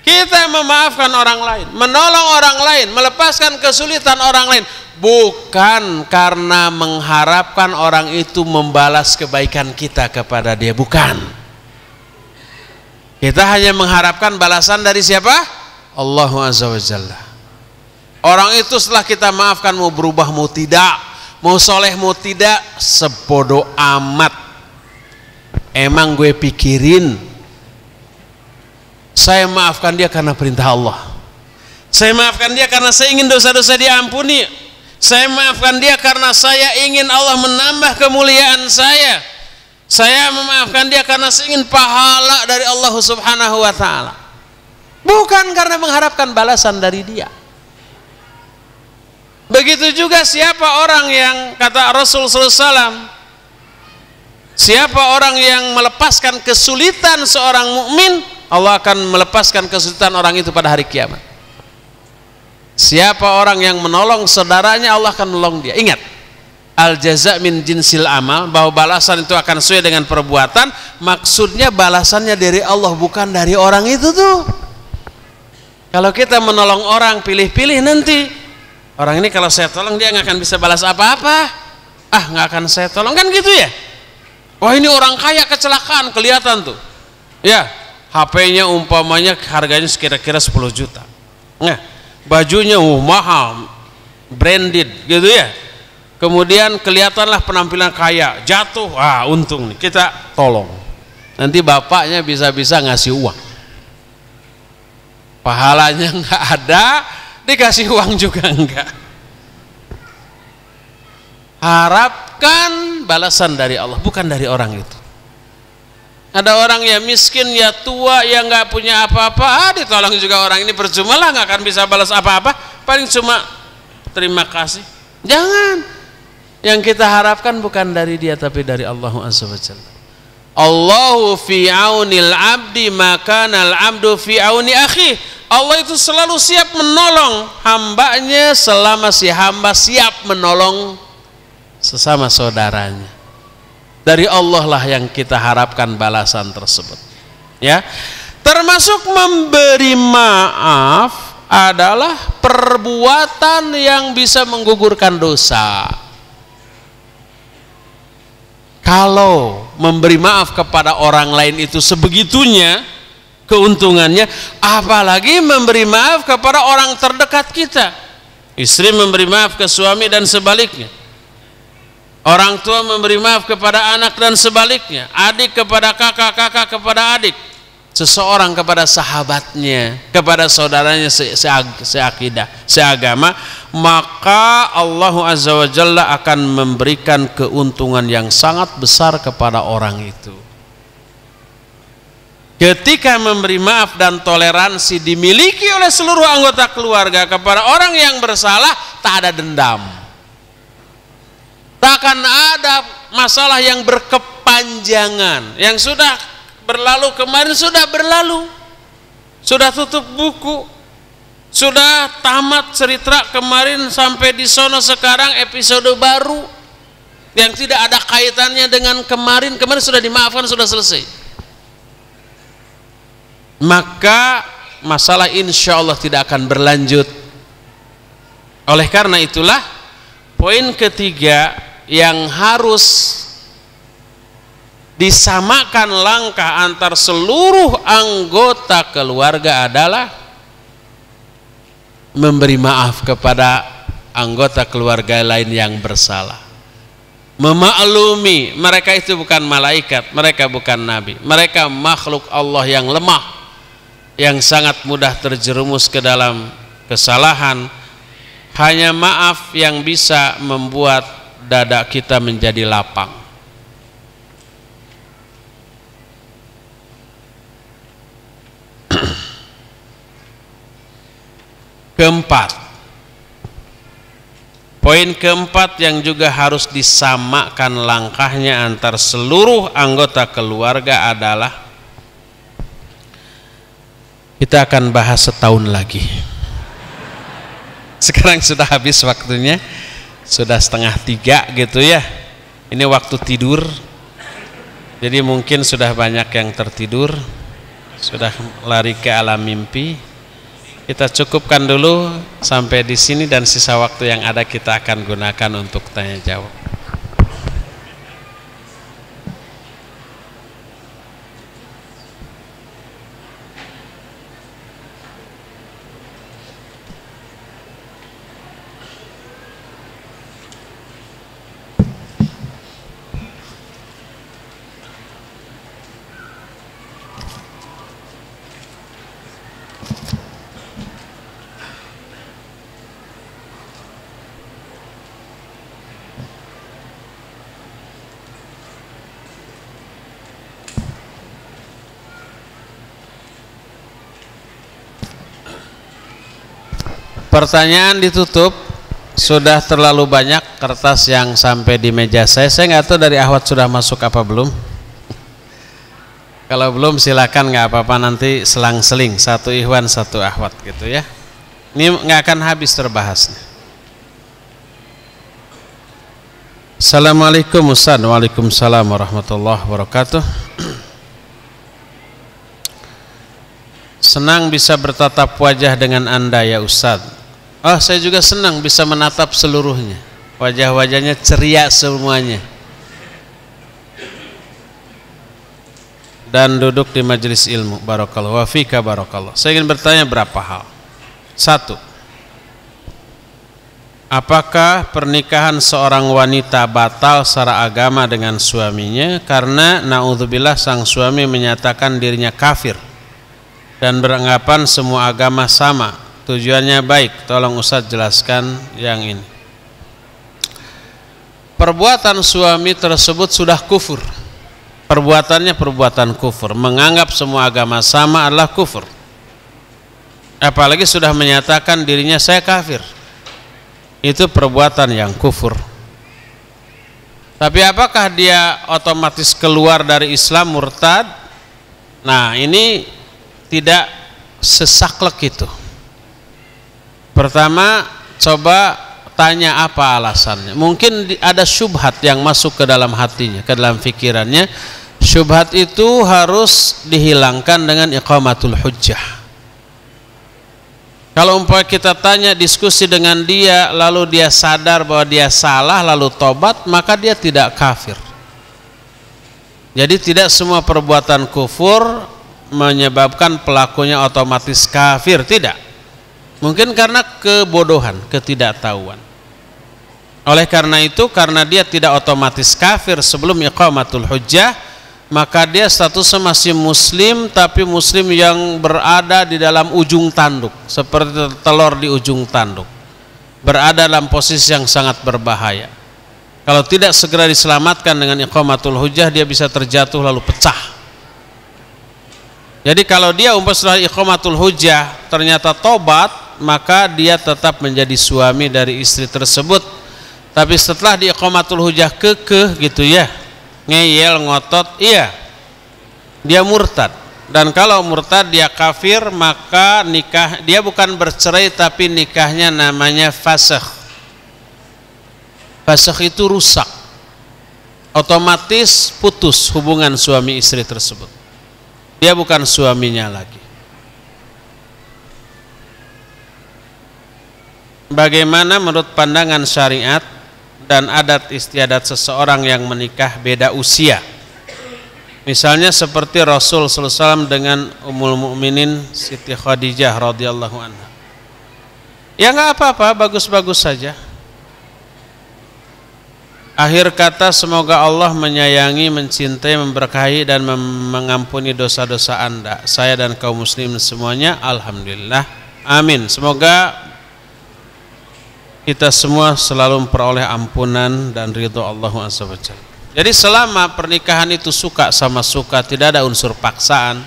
kita memaafkan orang lain, menolong orang lain, melepaskan kesulitan orang lain, bukan karena mengharapkan orang itu membalas kebaikan kita kepada dia, bukan. Kita hanya mengharapkan balasan dari siapa? Allah Azza Jalla. Orang itu setelah kita maafkan mau berubah mau tidak, mau soleh mau tidak, sebodoh amat. Emang gue pikirin saya maafkan dia karena perintah Allah saya maafkan dia karena saya ingin dosa-dosa diampuni saya maafkan dia karena saya ingin Allah menambah kemuliaan saya saya memaafkan dia karena saya ingin pahala dari Allah subhanahu wa ta'ala bukan karena mengharapkan balasan dari dia begitu juga siapa orang yang kata Rasul SAW siapa orang yang melepaskan kesulitan seorang mukmin Allah akan melepaskan kesulitan orang itu pada hari kiamat siapa orang yang menolong saudaranya Allah akan menolong dia ingat al jaza min jinsil amal bahwa balasan itu akan sesuai dengan perbuatan maksudnya balasannya dari Allah bukan dari orang itu tuh kalau kita menolong orang pilih-pilih nanti orang ini kalau saya tolong dia nggak akan bisa balas apa-apa ah nggak akan saya tolong kan gitu ya wah ini orang kaya kecelakaan kelihatan tuh ya HP-nya umpamanya harganya sekira kira 10 juta. Nah, bajunya uh, mahal, branded gitu ya. Kemudian kelihatanlah penampilan kaya, jatuh, ah untung nih kita tolong. Nanti bapaknya bisa-bisa ngasih uang. Pahalanya nggak ada, dikasih uang juga enggak. Harapkan balasan dari Allah, bukan dari orang itu ada orang yang miskin ya tua ya nggak punya apa-apa ah, ditolong juga orang ini percuma lah nggak akan bisa balas apa-apa paling cuma terima kasih jangan yang kita harapkan bukan dari dia tapi dari Allah Azza Allahu fi aunil abdi maka nal abdu fi auni akhi Allah itu selalu siap menolong hambanya selama si hamba siap menolong sesama saudaranya dari Allah lah yang kita harapkan balasan tersebut. Ya. Termasuk memberi maaf adalah perbuatan yang bisa menggugurkan dosa. Kalau memberi maaf kepada orang lain itu sebegitunya keuntungannya, apalagi memberi maaf kepada orang terdekat kita. Istri memberi maaf ke suami dan sebaliknya Orang tua memberi maaf kepada anak dan sebaliknya, adik kepada kakak, kakak kepada adik, seseorang kepada sahabatnya, kepada saudaranya se se seakidah, seagama, maka Allah Azza wa Jalla akan memberikan keuntungan yang sangat besar kepada orang itu. Ketika memberi maaf dan toleransi dimiliki oleh seluruh anggota keluarga kepada orang yang bersalah, tak ada dendam Tak akan ada masalah yang berkepanjangan. Yang sudah berlalu kemarin sudah berlalu. Sudah tutup buku. Sudah tamat cerita kemarin sampai di sono sekarang episode baru yang tidak ada kaitannya dengan kemarin. Kemarin sudah dimaafkan, sudah selesai. Maka masalah insya Allah tidak akan berlanjut. Oleh karena itulah poin ketiga yang harus disamakan langkah antar seluruh anggota keluarga adalah memberi maaf kepada anggota keluarga lain yang bersalah memaklumi mereka itu bukan malaikat mereka bukan nabi mereka makhluk Allah yang lemah yang sangat mudah terjerumus ke dalam kesalahan hanya maaf yang bisa membuat dada kita menjadi lapang. Keempat, poin keempat yang juga harus disamakan langkahnya antar seluruh anggota keluarga adalah kita akan bahas setahun lagi. Sekarang sudah habis waktunya sudah setengah tiga gitu ya ini waktu tidur jadi mungkin sudah banyak yang tertidur sudah lari ke alam mimpi kita cukupkan dulu sampai di sini dan sisa waktu yang ada kita akan gunakan untuk tanya jawab pertanyaan ditutup sudah terlalu banyak kertas yang sampai di meja saya saya nggak tahu dari Ahwat sudah masuk apa belum kalau belum silakan nggak apa-apa nanti selang-seling satu Ikhwan satu Ahwat gitu ya ini nggak akan habis terbahas Assalamualaikum Ustaz Waalaikumsalam warahmatullahi wabarakatuh Senang bisa bertatap wajah dengan Anda ya Ustadz Oh, saya juga senang bisa menatap seluruhnya. Wajah-wajahnya ceria semuanya. Dan duduk di majelis ilmu. Barakallahu Wafika barakallahu. Saya ingin bertanya berapa hal. Satu. Apakah pernikahan seorang wanita batal secara agama dengan suaminya karena naudzubillah sang suami menyatakan dirinya kafir dan beranggapan semua agama sama Tujuannya baik, tolong Ustadz jelaskan yang ini. Perbuatan suami tersebut sudah kufur. Perbuatannya perbuatan kufur, menganggap semua agama sama adalah kufur. Apalagi sudah menyatakan dirinya saya kafir. Itu perbuatan yang kufur. Tapi apakah dia otomatis keluar dari Islam murtad? Nah, ini tidak sesaklek itu Pertama, coba tanya apa alasannya. Mungkin ada syubhat yang masuk ke dalam hatinya, ke dalam pikirannya. Syubhat itu harus dihilangkan dengan iqamatul hujjah. Kalau umpama kita tanya diskusi dengan dia, lalu dia sadar bahwa dia salah, lalu tobat, maka dia tidak kafir. Jadi tidak semua perbuatan kufur menyebabkan pelakunya otomatis kafir, tidak. Mungkin karena kebodohan, ketidaktahuan. Oleh karena itu, karena dia tidak otomatis kafir sebelum iqamatul hujjah, maka dia statusnya masih muslim tapi muslim yang berada di dalam ujung tanduk, seperti telur di ujung tanduk. Berada dalam posisi yang sangat berbahaya. Kalau tidak segera diselamatkan dengan iqamatul hujjah, dia bisa terjatuh lalu pecah. Jadi kalau dia umpah setelah iqamatul hujjah ternyata tobat, maka dia tetap menjadi suami dari istri tersebut tapi setelah di iqamatul hujah kekeh gitu ya ngeyel ngotot iya dia murtad dan kalau murtad dia kafir maka nikah dia bukan bercerai tapi nikahnya namanya fasakh fasakh itu rusak otomatis putus hubungan suami istri tersebut dia bukan suaminya lagi bagaimana menurut pandangan syariat dan adat istiadat seseorang yang menikah beda usia misalnya seperti Rasul SAW dengan Ummul Mukminin Siti Khadijah radhiyallahu anha ya nggak apa-apa bagus-bagus saja Akhir kata semoga Allah menyayangi, mencintai, memberkahi dan mengampuni dosa-dosa Anda, saya dan kaum muslimin semuanya. Alhamdulillah. Amin. Semoga kita semua selalu memperoleh ampunan dan ridho Allah SWT. Jadi selama pernikahan itu suka sama suka, tidak ada unsur paksaan.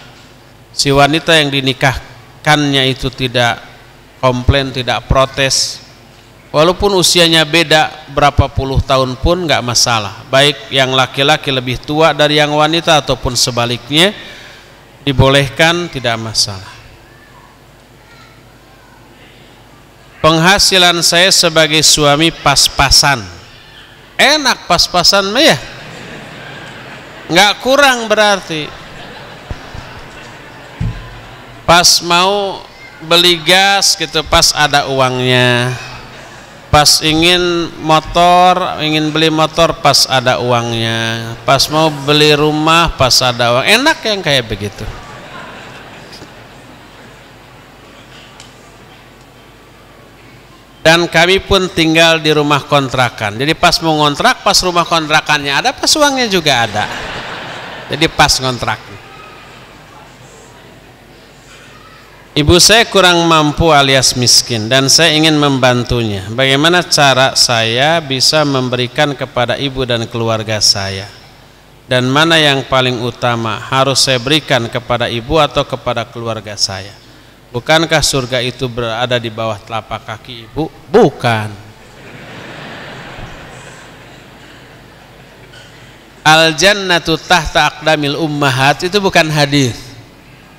Si wanita yang dinikahkannya itu tidak komplain, tidak protes. Walaupun usianya beda berapa puluh tahun pun nggak masalah. Baik yang laki-laki lebih tua dari yang wanita ataupun sebaliknya dibolehkan tidak masalah. penghasilan saya sebagai suami pas-pasan enak pas-pasan mah ya nggak kurang berarti pas mau beli gas gitu pas ada uangnya pas ingin motor ingin beli motor pas ada uangnya pas mau beli rumah pas ada uang enak yang kayak begitu dan kami pun tinggal di rumah kontrakan jadi pas mau ngontrak pas rumah kontrakannya ada pas uangnya juga ada jadi pas ngontrak ibu saya kurang mampu alias miskin dan saya ingin membantunya bagaimana cara saya bisa memberikan kepada ibu dan keluarga saya dan mana yang paling utama harus saya berikan kepada ibu atau kepada keluarga saya Bukankah surga itu berada di bawah telapak kaki ibu? Bukan. Al jannatu tahta aqdamil ummahat itu bukan hadis.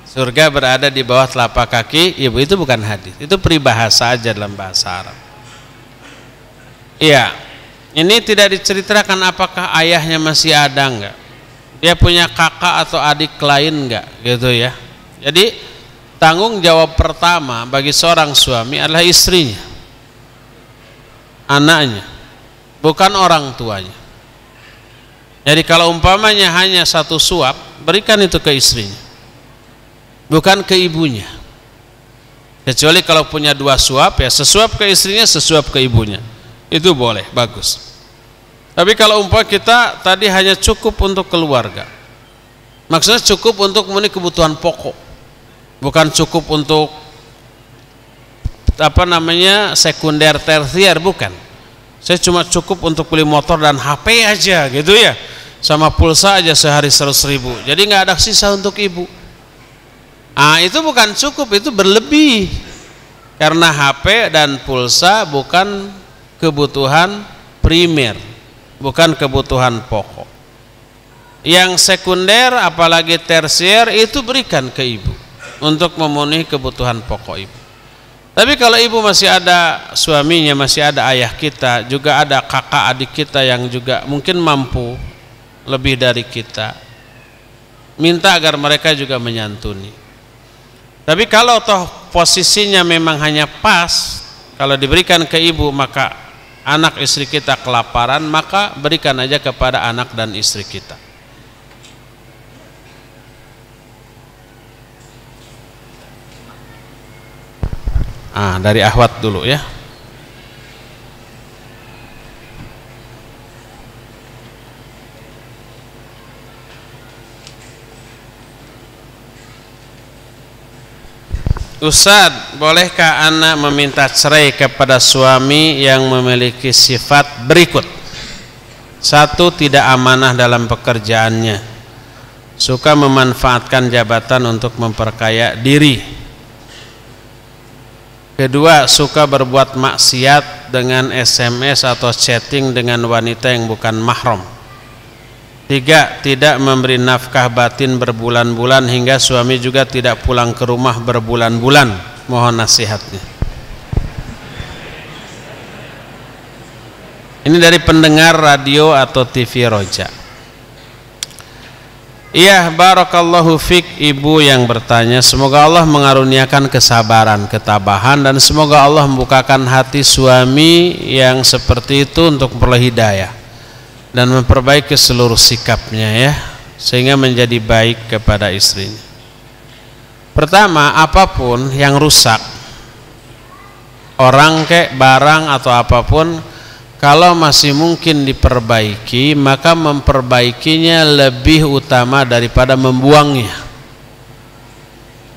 Surga berada di bawah telapak kaki ibu itu bukan hadis. Itu peribahasa aja dalam bahasa Arab. Iya. Ini tidak diceritakan apakah ayahnya masih ada enggak. Dia punya kakak atau adik lain enggak gitu ya. Jadi tanggung jawab pertama bagi seorang suami adalah istrinya anaknya bukan orang tuanya jadi kalau umpamanya hanya satu suap berikan itu ke istrinya bukan ke ibunya kecuali kalau punya dua suap ya sesuap ke istrinya sesuap ke ibunya itu boleh bagus tapi kalau umpah kita tadi hanya cukup untuk keluarga maksudnya cukup untuk memenuhi kebutuhan pokok bukan cukup untuk apa namanya sekunder tersier bukan saya cuma cukup untuk beli motor dan HP aja gitu ya sama pulsa aja sehari seratus ribu jadi nggak ada sisa untuk ibu ah itu bukan cukup itu berlebih karena HP dan pulsa bukan kebutuhan primer bukan kebutuhan pokok yang sekunder apalagi tersier itu berikan ke ibu untuk memenuhi kebutuhan pokok ibu. Tapi kalau ibu masih ada suaminya, masih ada ayah kita, juga ada kakak adik kita yang juga mungkin mampu lebih dari kita. Minta agar mereka juga menyantuni. Tapi kalau toh posisinya memang hanya pas, kalau diberikan ke ibu maka anak istri kita kelaparan, maka berikan aja kepada anak dan istri kita. Ah, dari Ahwat dulu ya. Ustaz, bolehkah anak meminta cerai kepada suami yang memiliki sifat berikut? Satu, tidak amanah dalam pekerjaannya. Suka memanfaatkan jabatan untuk memperkaya diri Kedua, suka berbuat maksiat dengan SMS atau chatting dengan wanita yang bukan mahram. Tiga, tidak memberi nafkah batin berbulan-bulan hingga suami juga tidak pulang ke rumah berbulan-bulan. Mohon nasihatnya. Ini dari pendengar radio atau TV Rojak. Iya, barakallahu fik ibu yang bertanya. Semoga Allah mengaruniakan kesabaran, ketabahan dan semoga Allah membukakan hati suami yang seperti itu untuk memperoleh hidayah dan memperbaiki seluruh sikapnya ya, sehingga menjadi baik kepada istrinya. Pertama, apapun yang rusak orang kek barang atau apapun kalau masih mungkin diperbaiki maka memperbaikinya lebih utama daripada membuangnya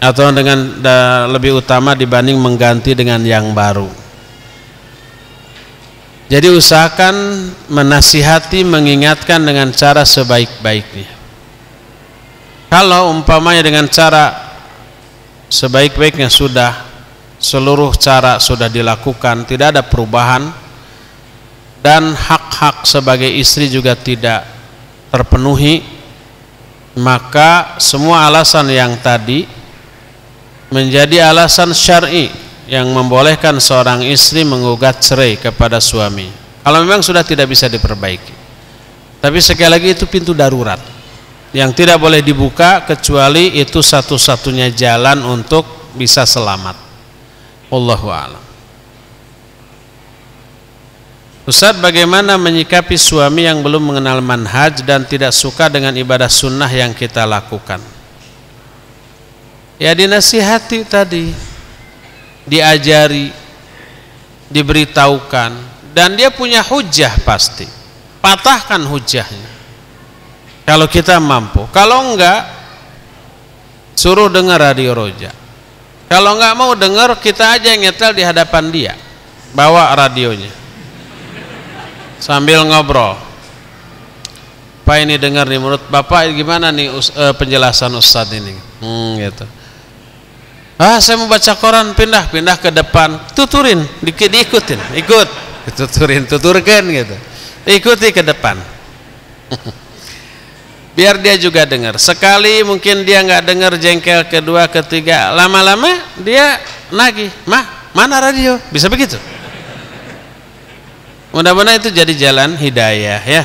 atau dengan lebih utama dibanding mengganti dengan yang baru jadi usahakan menasihati mengingatkan dengan cara sebaik-baiknya kalau umpamanya dengan cara sebaik-baiknya sudah seluruh cara sudah dilakukan tidak ada perubahan dan hak-hak sebagai istri juga tidak terpenuhi maka semua alasan yang tadi menjadi alasan syar'i yang membolehkan seorang istri menggugat cerai kepada suami kalau memang sudah tidak bisa diperbaiki tapi sekali lagi itu pintu darurat yang tidak boleh dibuka kecuali itu satu-satunya jalan untuk bisa selamat. Allahualam. a'lam. Ustaz bagaimana menyikapi suami yang belum mengenal manhaj dan tidak suka dengan ibadah sunnah yang kita lakukan ya dinasihati tadi diajari diberitahukan dan dia punya hujah pasti patahkan hujahnya kalau kita mampu kalau enggak suruh dengar radio roja kalau enggak mau dengar kita aja yang nyetel di hadapan dia bawa radionya sambil ngobrol Pak ini dengar nih menurut Bapak gimana nih us, uh, penjelasan Ustadz ini hmm, gitu ah saya mau baca koran pindah pindah ke depan tuturin dikit diikutin ikut tuturin tuturkan gitu ikuti ke depan biar dia juga dengar sekali mungkin dia nggak dengar jengkel kedua ketiga lama-lama dia nagih mah mana radio bisa begitu Mudah-mudahan itu jadi jalan hidayah ya.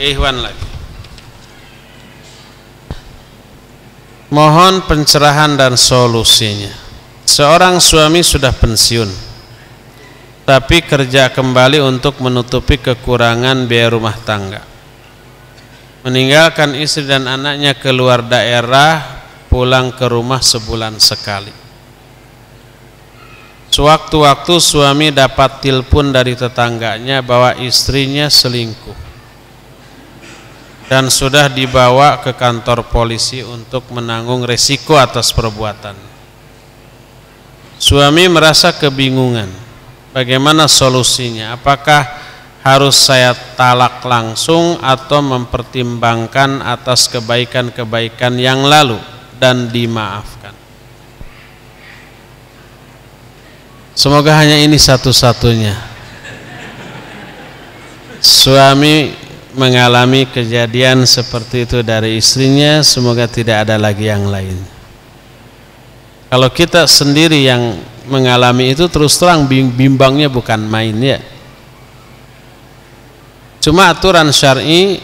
Ikhwan lagi. Mohon pencerahan dan solusinya. Seorang suami sudah pensiun, tapi kerja kembali untuk menutupi kekurangan biaya rumah tangga. Meninggalkan istri dan anaknya keluar daerah pulang ke rumah sebulan sekali. Sewaktu-waktu suami dapat telepon dari tetangganya bahwa istrinya selingkuh dan sudah dibawa ke kantor polisi untuk menanggung resiko atas perbuatan. Suami merasa kebingungan. Bagaimana solusinya? Apakah harus saya talak langsung atau mempertimbangkan atas kebaikan-kebaikan yang lalu? dan dimaafkan. Semoga hanya ini satu-satunya. Suami mengalami kejadian seperti itu dari istrinya, semoga tidak ada lagi yang lain. Kalau kita sendiri yang mengalami itu terus terang bimbangnya bukan main ya. Cuma aturan syar'i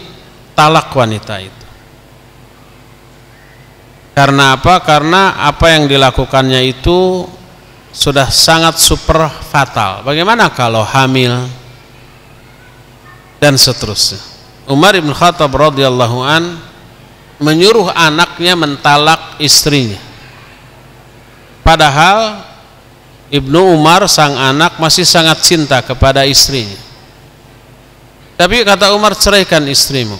talak wanita itu. Karena apa? Karena apa yang dilakukannya itu sudah sangat super fatal. Bagaimana kalau hamil dan seterusnya? Umar bin Khattab radhiyallahu an menyuruh anaknya mentalak istrinya. Padahal Ibnu Umar sang anak masih sangat cinta kepada istrinya. Tapi kata Umar ceraikan istrimu.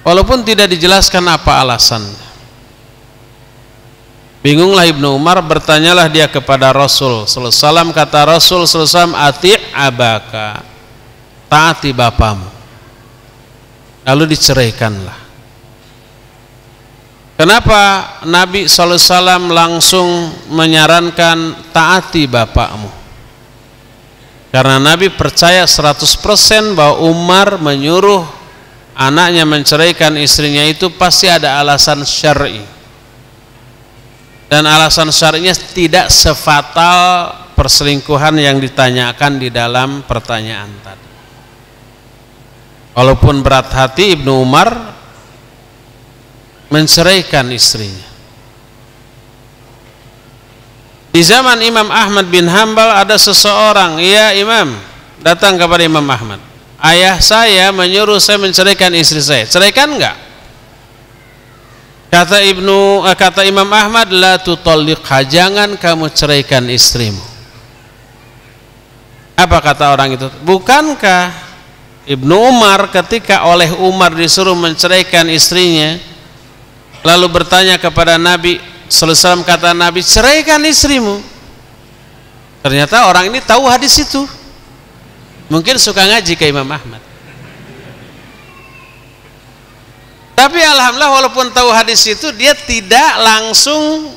Walaupun tidak dijelaskan apa alasannya. Bingunglah Ibnu Umar, bertanyalah dia kepada Rasul sallallahu kata Rasul Salam ati abaka. Taati bapamu. Lalu diceraikanlah. Kenapa Nabi sallallahu langsung menyarankan taati bapakmu? Karena Nabi percaya 100% bahwa Umar menyuruh anaknya menceraikan istrinya itu pasti ada alasan syar'i. Dan alasan syar'inya tidak sefatal perselingkuhan yang ditanyakan di dalam pertanyaan tadi. Walaupun berat hati Ibnu Umar menceraikan istrinya. Di zaman Imam Ahmad bin Hambal ada seseorang, "Ya Imam," datang kepada Imam Ahmad ayah saya menyuruh saya menceraikan istri saya ceraikan enggak kata Ibnu eh, kata Imam Ahmad la tutalliqha jangan kamu ceraikan istrimu apa kata orang itu bukankah Ibnu Umar ketika oleh Umar disuruh menceraikan istrinya lalu bertanya kepada Nabi Sallallahu kata Nabi ceraikan istrimu ternyata orang ini tahu hadis itu Mungkin suka ngaji ke Imam Ahmad. Tapi alhamdulillah walaupun tahu hadis itu dia tidak langsung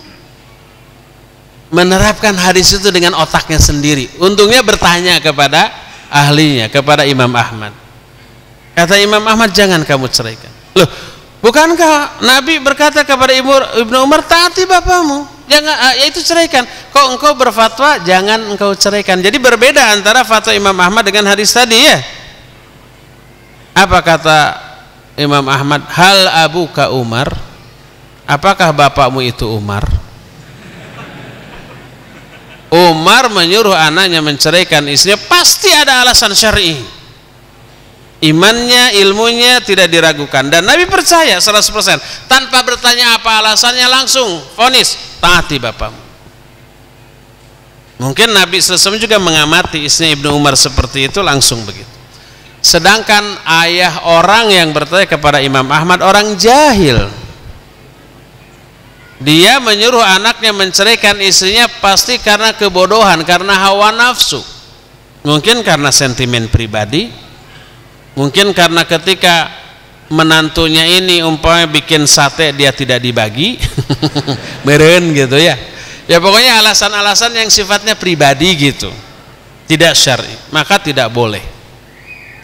menerapkan hadis itu dengan otaknya sendiri. Untungnya bertanya kepada ahlinya, kepada Imam Ahmad. Kata Imam Ahmad, "Jangan kamu ceraikan." Loh, bukankah Nabi berkata kepada Ibnu Umar, "Taati bapamu." jangan ah, ya itu ceraikan kok engkau berfatwa jangan engkau ceraikan jadi berbeda antara fatwa Imam Ahmad dengan hadis tadi ya apa kata Imam Ahmad hal Abu ka Umar apakah bapakmu itu Umar Umar menyuruh anaknya menceraikan istrinya pasti ada alasan syar'i imannya, ilmunya tidak diragukan dan Nabi percaya 100% tanpa bertanya apa alasannya langsung fonis taati bapamu. mungkin Nabi SAW juga mengamati istri Ibnu Umar seperti itu langsung begitu sedangkan ayah orang yang bertanya kepada Imam Ahmad orang jahil dia menyuruh anaknya menceraikan istrinya pasti karena kebodohan karena hawa nafsu mungkin karena sentimen pribadi Mungkin karena ketika menantunya ini umpamanya bikin sate dia tidak dibagi, meren gitu ya. Ya pokoknya alasan-alasan yang sifatnya pribadi gitu. Tidak syar'i, maka tidak boleh.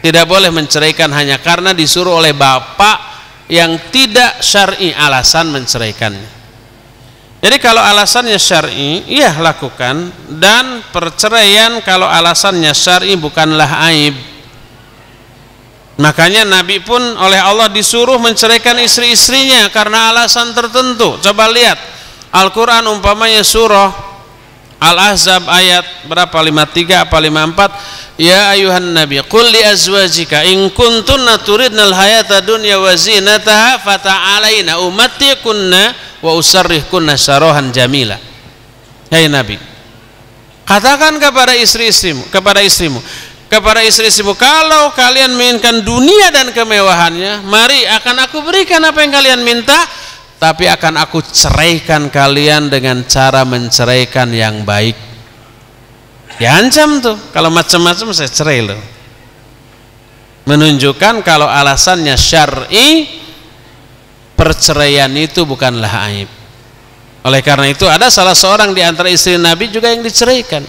Tidak boleh menceraikan hanya karena disuruh oleh bapak yang tidak syar'i alasan menceraikannya. Jadi kalau alasannya syar'i, iya lakukan dan perceraian kalau alasannya syar'i bukanlah aib Makanya Nabi pun oleh Allah disuruh menceraikan istri-istrinya karena alasan tertentu. Coba lihat Al-Qur'an umpamanya surah Al-Ahzab ayat berapa 53 apa 54 Ya ayuhan nabi qul li azwajika in kuntunna turidna al-hayata dunya wa zinataha fata'alaina umattikunna wa usarrihkunna sarohan jamila Hai hey, Nabi Katakan kepada istri-istrimu, kepada istrimu, kepada istri-istrimu kalau kalian menginginkan dunia dan kemewahannya mari akan aku berikan apa yang kalian minta tapi akan aku ceraikan kalian dengan cara menceraikan yang baik diancam tuh kalau macam-macam saya cerai loh menunjukkan kalau alasannya syar'i perceraian itu bukanlah aib oleh karena itu ada salah seorang di antara istri Nabi juga yang diceraikan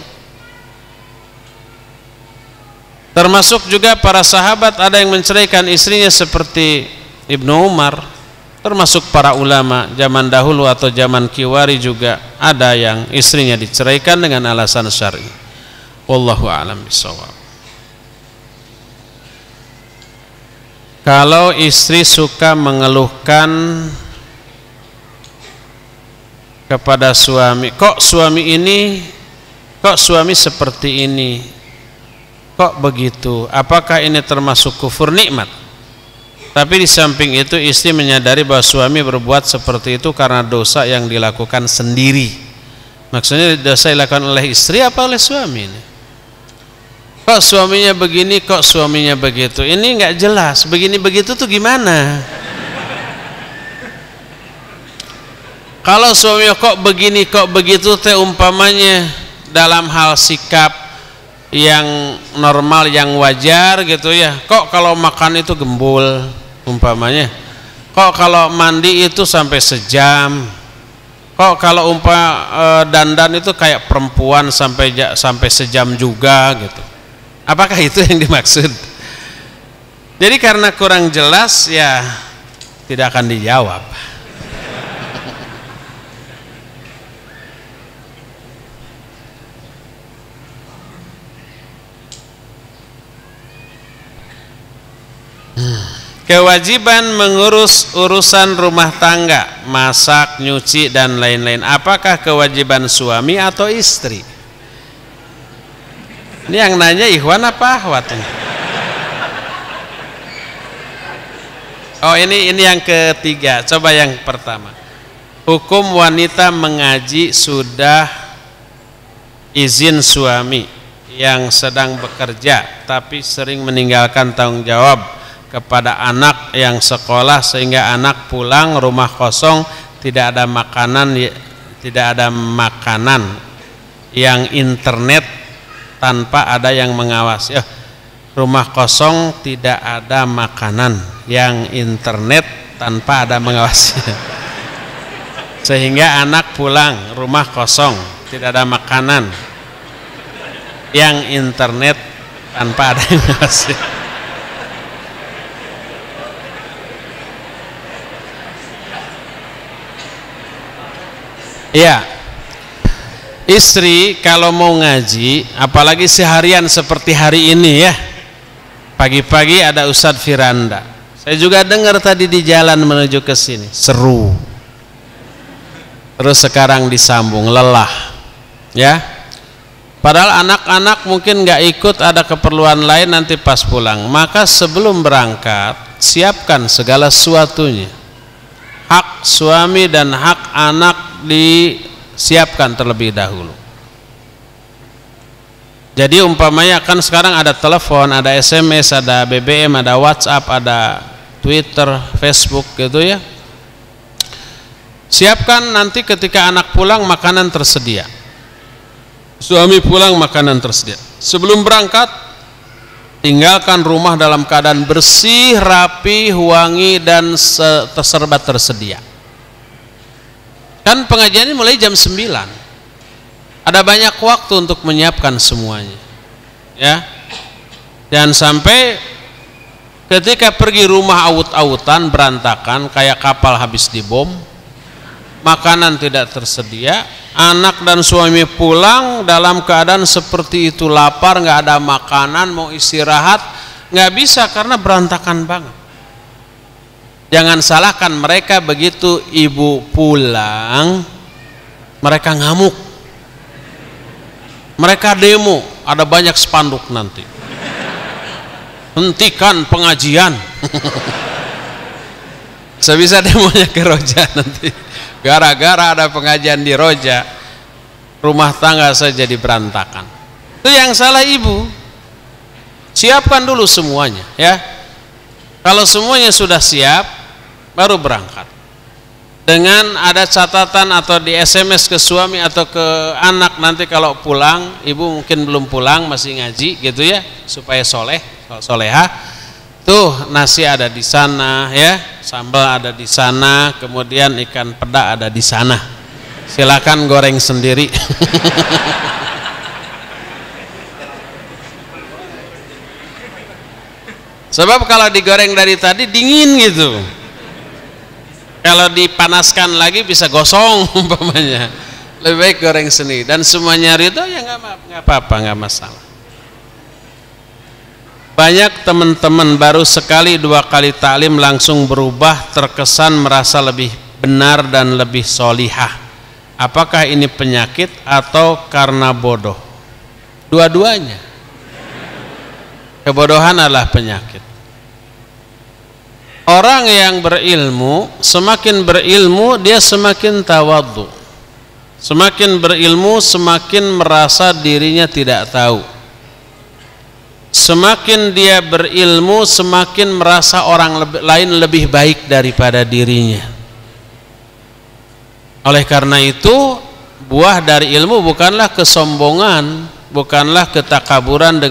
Termasuk juga para sahabat ada yang menceraikan istrinya seperti Ibnu Umar, termasuk para ulama zaman dahulu atau zaman kiwari juga ada yang istrinya diceraikan dengan alasan syar'i. Wallahu a'lam bishawab. Kalau istri suka mengeluhkan kepada suami, kok suami ini, kok suami seperti ini, kok begitu apakah ini termasuk kufur nikmat tapi di samping itu istri menyadari bahwa suami berbuat seperti itu karena dosa yang dilakukan sendiri maksudnya dosa dilakukan oleh istri apa oleh suami ini kok suaminya begini kok suaminya begitu ini nggak jelas begini begitu tuh gimana kalau suami kok begini kok begitu teh umpamanya dalam hal sikap yang normal yang wajar gitu ya kok kalau makan itu gembul umpamanya kok kalau mandi itu sampai sejam kok kalau umpa e, dandan itu kayak perempuan sampai sampai sejam juga gitu apakah itu yang dimaksud jadi karena kurang jelas ya tidak akan dijawab Kewajiban mengurus urusan rumah tangga, masak, nyuci dan lain-lain. Apakah kewajiban suami atau istri? Ini yang nanya Ikhwan apa Ahwat Oh ini ini yang ketiga. Coba yang pertama. Hukum wanita mengaji sudah izin suami yang sedang bekerja tapi sering meninggalkan tanggung jawab kepada anak yang sekolah sehingga anak pulang rumah kosong tidak ada makanan ya, tidak ada makanan yang internet tanpa ada yang mengawasi oh, rumah kosong tidak ada makanan yang internet tanpa ada mengawasi sehingga anak pulang rumah kosong tidak ada makanan yang internet tanpa ada yang mengawasi Iya. Istri kalau mau ngaji, apalagi seharian seperti hari ini ya. Pagi-pagi ada Ustadz Firanda. Saya juga dengar tadi di jalan menuju ke sini, seru. Terus sekarang disambung lelah. Ya. Padahal anak-anak mungkin nggak ikut ada keperluan lain nanti pas pulang. Maka sebelum berangkat, siapkan segala sesuatunya. Hak suami dan hak anak disiapkan terlebih dahulu jadi umpamanya kan sekarang ada telepon ada SMS ada BBM ada WhatsApp ada Twitter Facebook gitu ya siapkan nanti ketika anak pulang makanan tersedia suami pulang makanan tersedia sebelum berangkat tinggalkan rumah dalam keadaan bersih rapi wangi dan terserbat tersedia dan pengajian ini mulai jam 9. Ada banyak waktu untuk menyiapkan semuanya. Ya. Dan sampai ketika pergi rumah awut-awutan berantakan kayak kapal habis dibom, makanan tidak tersedia, anak dan suami pulang dalam keadaan seperti itu lapar, nggak ada makanan, mau istirahat, nggak bisa karena berantakan banget. Jangan salahkan mereka begitu ibu pulang mereka ngamuk. Mereka demo, ada banyak spanduk nanti. Hentikan pengajian. Saya bisa demonya ke Roja nanti. Gara-gara ada pengajian di Roja, rumah tangga saya jadi berantakan. Itu yang salah ibu. Siapkan dulu semuanya ya. Kalau semuanya sudah siap, baru berangkat dengan ada catatan atau di SMS ke suami atau ke anak nanti kalau pulang ibu mungkin belum pulang masih ngaji gitu ya supaya soleh soleha tuh nasi ada di sana ya sambal ada di sana kemudian ikan peda ada di sana silakan goreng sendiri sebab kalau digoreng dari tadi dingin gitu kalau dipanaskan lagi bisa gosong umpamanya lebih baik goreng sendiri dan semuanya itu ya nggak apa-apa nggak masalah banyak teman-teman baru sekali dua kali taklim langsung berubah terkesan merasa lebih benar dan lebih solihah apakah ini penyakit atau karena bodoh dua-duanya kebodohan adalah penyakit orang yang berilmu semakin berilmu dia semakin tawadu, semakin berilmu semakin merasa dirinya tidak tahu semakin dia berilmu semakin merasa orang lain lebih baik daripada dirinya oleh karena itu buah dari ilmu bukanlah kesombongan bukanlah ketakaburan dengan